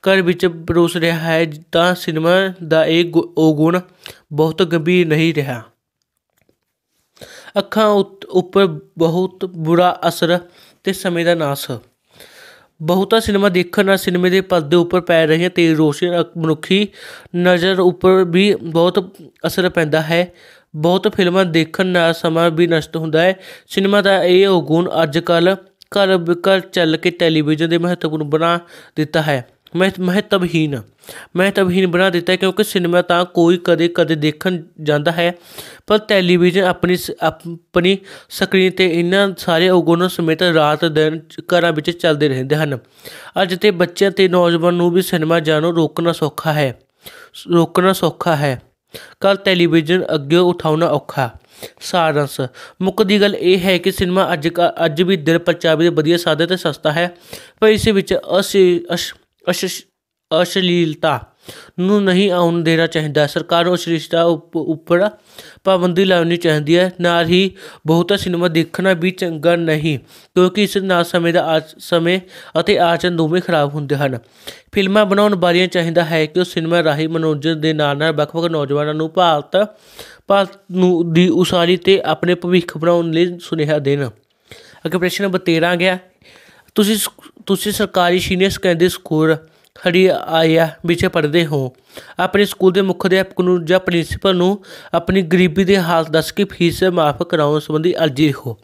ਘਰ ਵਿੱਚ ਪਰੋਸ ਰਿਹਾ ਹੈ ਤਾਂ ਸਿਨੇਮਾ ਦਾ ਇਹ ਉਹ ਗੁਣ ਬਹੁਤ ਗੰਭੀਰ ਨਹੀਂ ਰਿਹਾ ਅੱਖਾਂ ਉੱਪਰ ਬਹੁਤ ਬੁਰਾ ਅਸਰ ਤੇ ਸਮੇਂ ਦਾ ਨਾਸ ਬਹੁਤਾ ਸਿਨੇਮਾ ਦੇਖਣ ਨਾਲ ਸਿਨੇਮੇ ਦੇ ਪਰਦੇ ਉੱਪਰ ਪੈ ਰਹੀਆਂ ਤੇਜ਼ ਰੋਸ਼ਨੀ ਮਨੁੱਖੀ ਨਜ਼ਰ ਉੱਪਰ ਵੀ ਬਹੁਤ ਅਸਰ ਪੈਂਦਾ ਹੈ ਬਹੁਤ ਫਿਲਮਾਂ ਦੇਖਣ ਨਾਲ ਸਮਾਂ ਵੀ ਨਸ਼ਟ ਹੁੰਦਾ ਹੈ ਸਿਨੇਮਾ ਦਾ ਇਹ ਔਗੁਣ ਅੱਜ ਕੱਲ ਘਰ ਘਰ ਚੱਲ ਕੇ ਟੈਲੀਵਿਜ਼ਨ ਦੇ ਮਹੱਤਵਪੂਰਨ ਬਣਾ ਦਿੱਤਾ ਹੈ ਮਹੱਤਵਹੀਨ ਮਹੱਤਵਹੀਨ ਬਣਾ ਦਿੱਤਾ ਕਿਉਂਕਿ ਸਿਨੇਮਾ ਤਾਂ ਕੋਈ ਕਦੇ ਕਦੇ ਦੇਖਣ ਜਾਂਦਾ ਹੈ ਪਰ ਟੈਲੀਵਿਜ਼ਨ ਆਪਣੀ ਆਪਣੀ ਸਕਰੀਨ ਤੇ ਇਹਨਾਂ ਸਾਰੇ ਔਗੁਣਾਂ ਸਮੇਤ ਰਾਤ ਦਿਨ ਘਰਾਂ ਵਿੱਚ ਚੱਲਦੇ ਰਹਿੰਦੇ ਹਨ ਅੱਜ ਤੇ ਬੱਚਿਆਂ ਤੇ ਨੌਜਵਾਨ ਨੂੰ ਵੀ ਸਿਨੇਮਾ ਜਾਣੋਂ ਰੋਕਣਾ ਸੌਖਾ ਹੈ ਰੋਕਣਾ ਸੌਖਾ ਹੈ ਕੱਲ ਟੈਲੀਵਿਜ਼ਨ ਅੱਗੇ ਉਠਾਉਣਾ ਔਖਾ ਸਾਰੰਸ ਮੁੱਕਦੀ ਗੱਲ ਇਹ ਹੈ ਕਿ ਸਿਨੇਮਾ ਅੱਜ ਅੱਜ ਵੀ ਦਿਲ ਪਰਚਾਵੇ ਦੇ ਵਧੀਆ ਸਾਧਨ ਤੇ ਸਸਤਾ ਹੈ ਪਰ ਇਸ ਵਿੱਚ ਅਸ਼ ਅਸ਼ਲੀਲਤਾ ਨੂੰ ਨਹੀਂ ਆਉਣ ਦੇਣਾ ਚਾਹੀਦਾ ਸਰਕਾਰ ਨੂੰ ਸ਼੍ਰਿਸ਼ਟਾ ਉੱਪਰ ਪਾਬੰਦੀ ਲਾਉਣੀ ਚਾਹੀਦੀ ਹੈ ਨਾਲ ਹੀ ਬਹੁਤਾ ਸਿਨੇਮਾ ਦੇਖਣਾ ਵੀ ਚੰਗਾ ਨਹੀਂ ਕਿਉਂਕਿ ਇਸ ਨਾਲ ਸਮੇਂ ਦਾ ਸਮੇਂ ਅਤੇ ਆਚਰਣ ਦੋਵੇਂ ਖਰਾਬ ਹੁੰਦੇ ਹਨ ਫਿਲਮਾਂ ਬਣਾਉਣ ਵਾਲੀਆਂ ਚਾਹੀਦਾ ਹੈ ਕਿ ਉਹ ਸਿਨੇਮਾ ਰਾਹੀਂ ਮਨੋਰੰਜਨ ਦੇ ਨਾਲ ਨਾਲ ਵੱਖ-ਵੱਖ ਨੌਜਵਾਨਾਂ ਨੂੰ ਭਾਰਤ ਭਾਰਤ ਨੂੰ ਦੀ ਉਸਾਰੀ ਤੇ ਆਪਣੇ ਭਵਿੱਖ ਬਣਾਉਣ ਲਈ ਸੁਨੇਹਾ ਦੇਣ ਅਗੇ ਪ੍ਰਸ਼ਨ ਨੰਬਰ 13 ਆ ਗਿਆ ਤੁਸੀਂ ਤੁਸੀਂ ਸਰਕਾਰੀ ਸੀਨੀਅਰ ਸਕੈਂਡਰੀ ਸਕੂਲ ਖੜੀ ਆਇਆ ਵਿਚੇ ਪਰਦੇ ਹੋ ਆਪਣੇ ਸਕੂਲ ਦੇ ਮੁੱਖ ਅਧਿਆਪਕ ਨੂੰ ਜਾਂ ਪ੍ਰਿੰਸੀਪਲ ਨੂੰ ਆਪਣੀ ਗਰੀਬੀ ਦੇ ਹਾਲਤ ਦੱਸ ਕੇ ਫੀਸ ਮਾਫ ਕਰਾਉਣ ਸੰਬੰਧੀ ਅਰਜ਼ੀ ਲਿਖੋ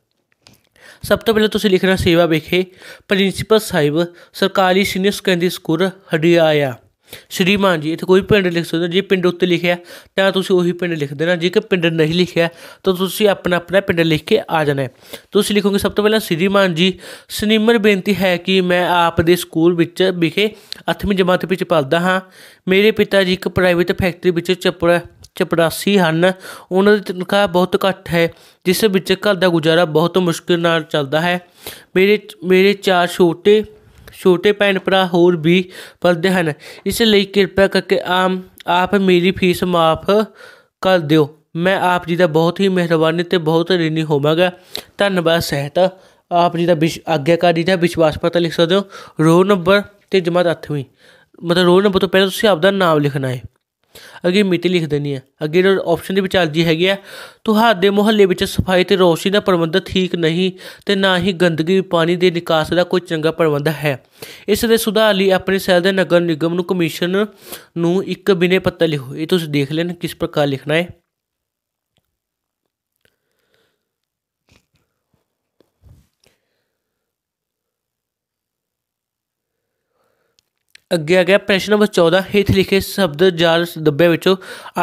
ਸਭ ਤੋਂ ਪਹਿਲਾਂ ਤੁਸੀਂ ਲਿਖਣਾ ਸੇਵਾ ਵਿਖੇ ਪ੍ਰਿੰਸੀਪਲ ਸਾਹਿਬ ਸਰਕਾਰੀ ਸੀਨੀਅਰ ਸੈਕੰਡਰੀ ਸਕੂਲ ਆਇਆ ਸ਼੍ਰੀਮਾਨ ਜੀ ਇੱਥੇ ਕੋਈ ਪਿੰਡ ਲਿਖ ਸਕਦੇ ਜੇ ਪਿੰਡ ਉੱਤੇ ਲਿਖਿਆ ਤਾਂ ਤੁਸੀਂ ਉਹੀ ਪਿੰਡ ਲਿਖ ਦੇਣਾ ਜੇ ਕਿ ਪਿੰਡ ਨਹੀਂ ਲਿਖਿਆ ਤਾਂ ਤੁਸੀਂ ਆਪਣਾ ਆਪਣਾ ਪਿੰਡ ਲਿਖ ਕੇ ਆ ਜਾਣਾ ਤੁਸੀਂ ਲਿਖੋਗੇ ਸਭ ਤੋਂ ਪਹਿਲਾਂ ਸ਼੍ਰੀਮਾਨ ਜੀ ਸਨੀਮਰ ਬੇਨਤੀ ਹੈ ਕਿ ਮੈਂ ਆਪ ਦੇ ਸਕੂਲ ਵਿੱਚ ਵਿਖੇ 8ਵੀਂ ਜਮਾਤ ਵਿੱਚ ਪੜ੍ਹਦਾ ਹਾਂ ਮੇਰੇ ਪਿਤਾ ਜੀ ਇੱਕ ਪ੍ਰਾਈਵੇਟ ਫੈਕਟਰੀ ਵਿੱਚ ਚਪੜਾ ਚਪੜਾਸੀ ਹਨ ਉਹਨਾਂ ਦੀ ਤਨਖਾਹ ਬਹੁਤ ਘੱਟ ਹੈ ਜਿਸ ਵਿੱਚ ਘਰ ਦਾ ਗੁਜ਼ਾਰਾ ਬਹੁਤ ਮੁਸ਼ਕਲ ਨਾਲ ਚੱਲਦਾ ਹੈ ਮੇਰੇ ਮੇਰੇ ਚਾਰ ਛੋਟੇ ਛੋਟੇ ਭੈਣ ਭਰਾ ਹੋਰ ਵੀ ਪੜ੍ਹਦੇ ਹਨ ਇਸ ਲਈ ਕਿਰਪਾ ਕਰਕੇ ਆਮ ਆਪ ਮੇਰੀ ਫੀਸ ਮਾਫ ਕਰ ਦਿਓ ਮੈਂ ਆਪ ਜੀ ਦਾ ਬਹੁਤ ਹੀ ਮਿਹਰਬਾਨੀ ਤੇ ਬਹੁਤ ਰਿਣੀ ਹੋਵਾਂਗਾ ਧੰਨਵਾਦ ਸਹਿਤ ਆਪ ਜੀ ਦਾ ਆਗਿਆਕਾਰੀ ਦਾ ਵਿਸ਼ਵਾਸ ਪਤਾ ਲਿਖ ਸਕਦੇ ਹੋ ਰੋਲ ਨੰਬਰ ਤੇ ਜਮਾਤ 8ਵੀਂ ਮਤਲਬ ਰੋਲ ਨੰਬਰ ਤੋਂ ਪਹਿਲਾਂ ਤੁਸੀਂ ਆਪ ਦਾ ਨਾਮ ਲਿਖਣਾ ਹੈ ਅੱਗੇ ਮਿਤੀ ਲਿਖ ਦੇਣੀ ਹੈ ਅੱਗੇ ਜੋ ਆਪਸ਼ਨ ਦੇ ਵਿਚਾਰ ਜੀ ਹੈਗੀ ਹੈ ਤੁਹਾਡੇ ਮੁਹੱਲੇ ਵਿੱਚ ਸਫਾਈ ਤੇ ਰੋਸ਼ਨੀ ਦਾ ਪ੍ਰਬੰਧ ਠੀਕ ਨਹੀਂ ਤੇ ਨਾ ਹੀ ਗੰਦਗੀ ਪਾਣੀ ਦੇ ਨਿਕਾਸ ਦਾ ਕੋਈ ਚੰਗਾ ਪ੍ਰਬੰਧ ਹੈ ਇਸ ਦੇ ਸੁਧਾਰ ਲਈ ਆਪਣੇ ਸ਼ਹਿਰ ਦੇ ਨਗਰ ਨਿਗਮ ਨੂੰ ਕਮਿਸ਼ਨ ਨੂੰ ਇੱਕ ਬਿਨੇ ਪੱਤਰ ਲਿਖੋ ਇਹ ਤੁਸੀਂ ਦੇਖ ਲੈਣ ਕਿਸ ਪ੍ਰਕਾਰ ਲਿਖਣਾ ਹੈ ਅੱਗੇ ਆ ਗਿਆ ਪ੍ਰਸ਼ਨ ਨੰਬਰ 14 ਹੇਠ ਲਿਖੇ ਸ਼ਬਦ ਜਾਲ ਦੱਬੇ ਵਿੱਚੋਂ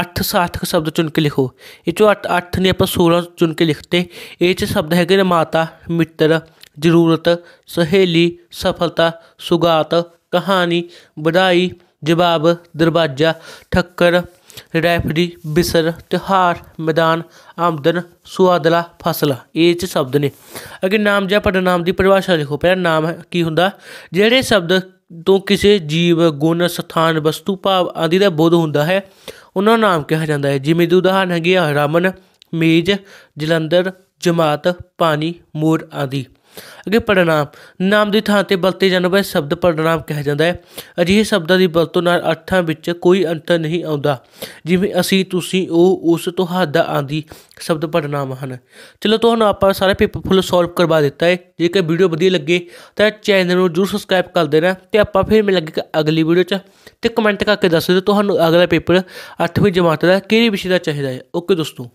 8 ਸਾਰਥਕ ਸ਼ਬਦ ਚੁਣ ਕੇ ਲਿਖੋ ਇਹ ਚੋਂ 8 8 ਨੇ ਆਪਾਂ 16 ਚੁਣ ਕੇ ਲਿਖਤੇ ਇਹ ਚ ਸ਼ਬਦ ਹੈਗੇ ਨੇ ਮਾਤਾ ਮਿੱਤਰ ਜ਼ਰੂਰਤ ਸਹੇਲੀ ਸਫਲਤਾ ਸੁਗਾਤ ਕਹਾਣੀ ਵਧਾਈ ਜਵਾਬ ਦਰਵਾਜ਼ਾ ਠੱਕਰ ਰੈਫਰੀ ਬਿਸਰ ਤਿਹਾਰ ਮੈਦਾਨ ਆਮਦਨ ਸੁਆਦਲਾ ਫਸਲ ਇਹ ਚ ਸ਼ਬਦ ਨੇ ਅਗੇ ਨਾਮ ਜਾਂ ਪੜਨਾਮ ਦੀ ਪਰਿਭਾਸ਼ਾ ਲਿਖੋ ਪਹਿਲਾਂ ਨਾਮ ਕੀ ਹੁੰਦਾ ਜਿਹੜੇ ਸ਼ਬਦ ਤੋਂ ਕਿਸੇ ਜੀਵ ਗੁਣ ਸਥਾਨ ਵਸਤੂ ਭਾਵ ਆਦਿ ਦਾ ਬੋਧ ਹੁੰਦਾ ਹੈ ਉਹਨਾਂ ਨਾਮ ਕਿਹਾ ਜਾਂਦਾ ਹੈ ਜਿਵੇਂ ਦੀ ਉਦਾਹਰਨ ਹੈਗੇ ਆ ਰਮਨ ਮੇਜ ਜਲੰਧਰ ਜਮਾਤ ਪਾਣੀ ਮੋਰ ਆਦਿ ਅਗੇ ਪੜਨਾਮ ਨਾਮ ਦੀ ਥਾਂ ਤੇ ਬਲਤੇ ਜਾਣ ਵਾਲੇ ਸ਼ਬਦ ਪੜਨਾਮ ਕਿਹਾ ਜਾਂਦਾ ਹੈ ਅਜਿਹੇ ਸ਼ਬਦਾਂ ਦੀ ਵਰਤੋਂ ਨਾਲ ਅਰਥਾਂ ਵਿੱਚ ਕੋਈ ਅੰਤਰ ਨਹੀਂ ਆਉਂਦਾ ਜਿਵੇਂ ਅਸੀਂ ਤੁਸੀਂ ਉਹ ਉਸ ਤੁਹਾਡਾ ਆਂਦੀ ਸ਼ਬਦ ਪੜਨਾਮ ਹਨ ਚਲੋ ਤੁਹਾਨੂੰ ਆਪਾਂ ਸਾਰੇ ਪੇਪਰ ਫੁੱਲ ਸੋਲਵ ਕਰਵਾ ਦਿੱਤਾ ਹੈ ਜੇਕਰ ਵੀਡੀਓ ਵਧੀਆ ਲੱਗੇ ਤਾਂ ਚੈਨਲ ਨੂੰ ਜਰੂਰ ਸਬਸਕ੍ਰਾਈਬ ਕਰ ਦੇਣਾ ਤੇ ਆਪਾਂ ਫੇਰ ਮਿਲਾਂਗੇ ਅਗਲੀ ਵੀਡੀਓ 'ਚ ਤੇ ਕਮੈਂਟ ਕਰਕੇ ਦੱਸ ਦਿਓ ਤੁਹਾਨੂੰ ਅਗਲਾ ਪੇਪਰ 8ਵੀਂ ਜਮਾਤ ਦਾ ਕਿਹੜੇ ਵਿਸ਼ੇ ਦਾ ਚਾਹੀਦਾ ਹੈ ਓਕੇ ਦੋਸਤੋ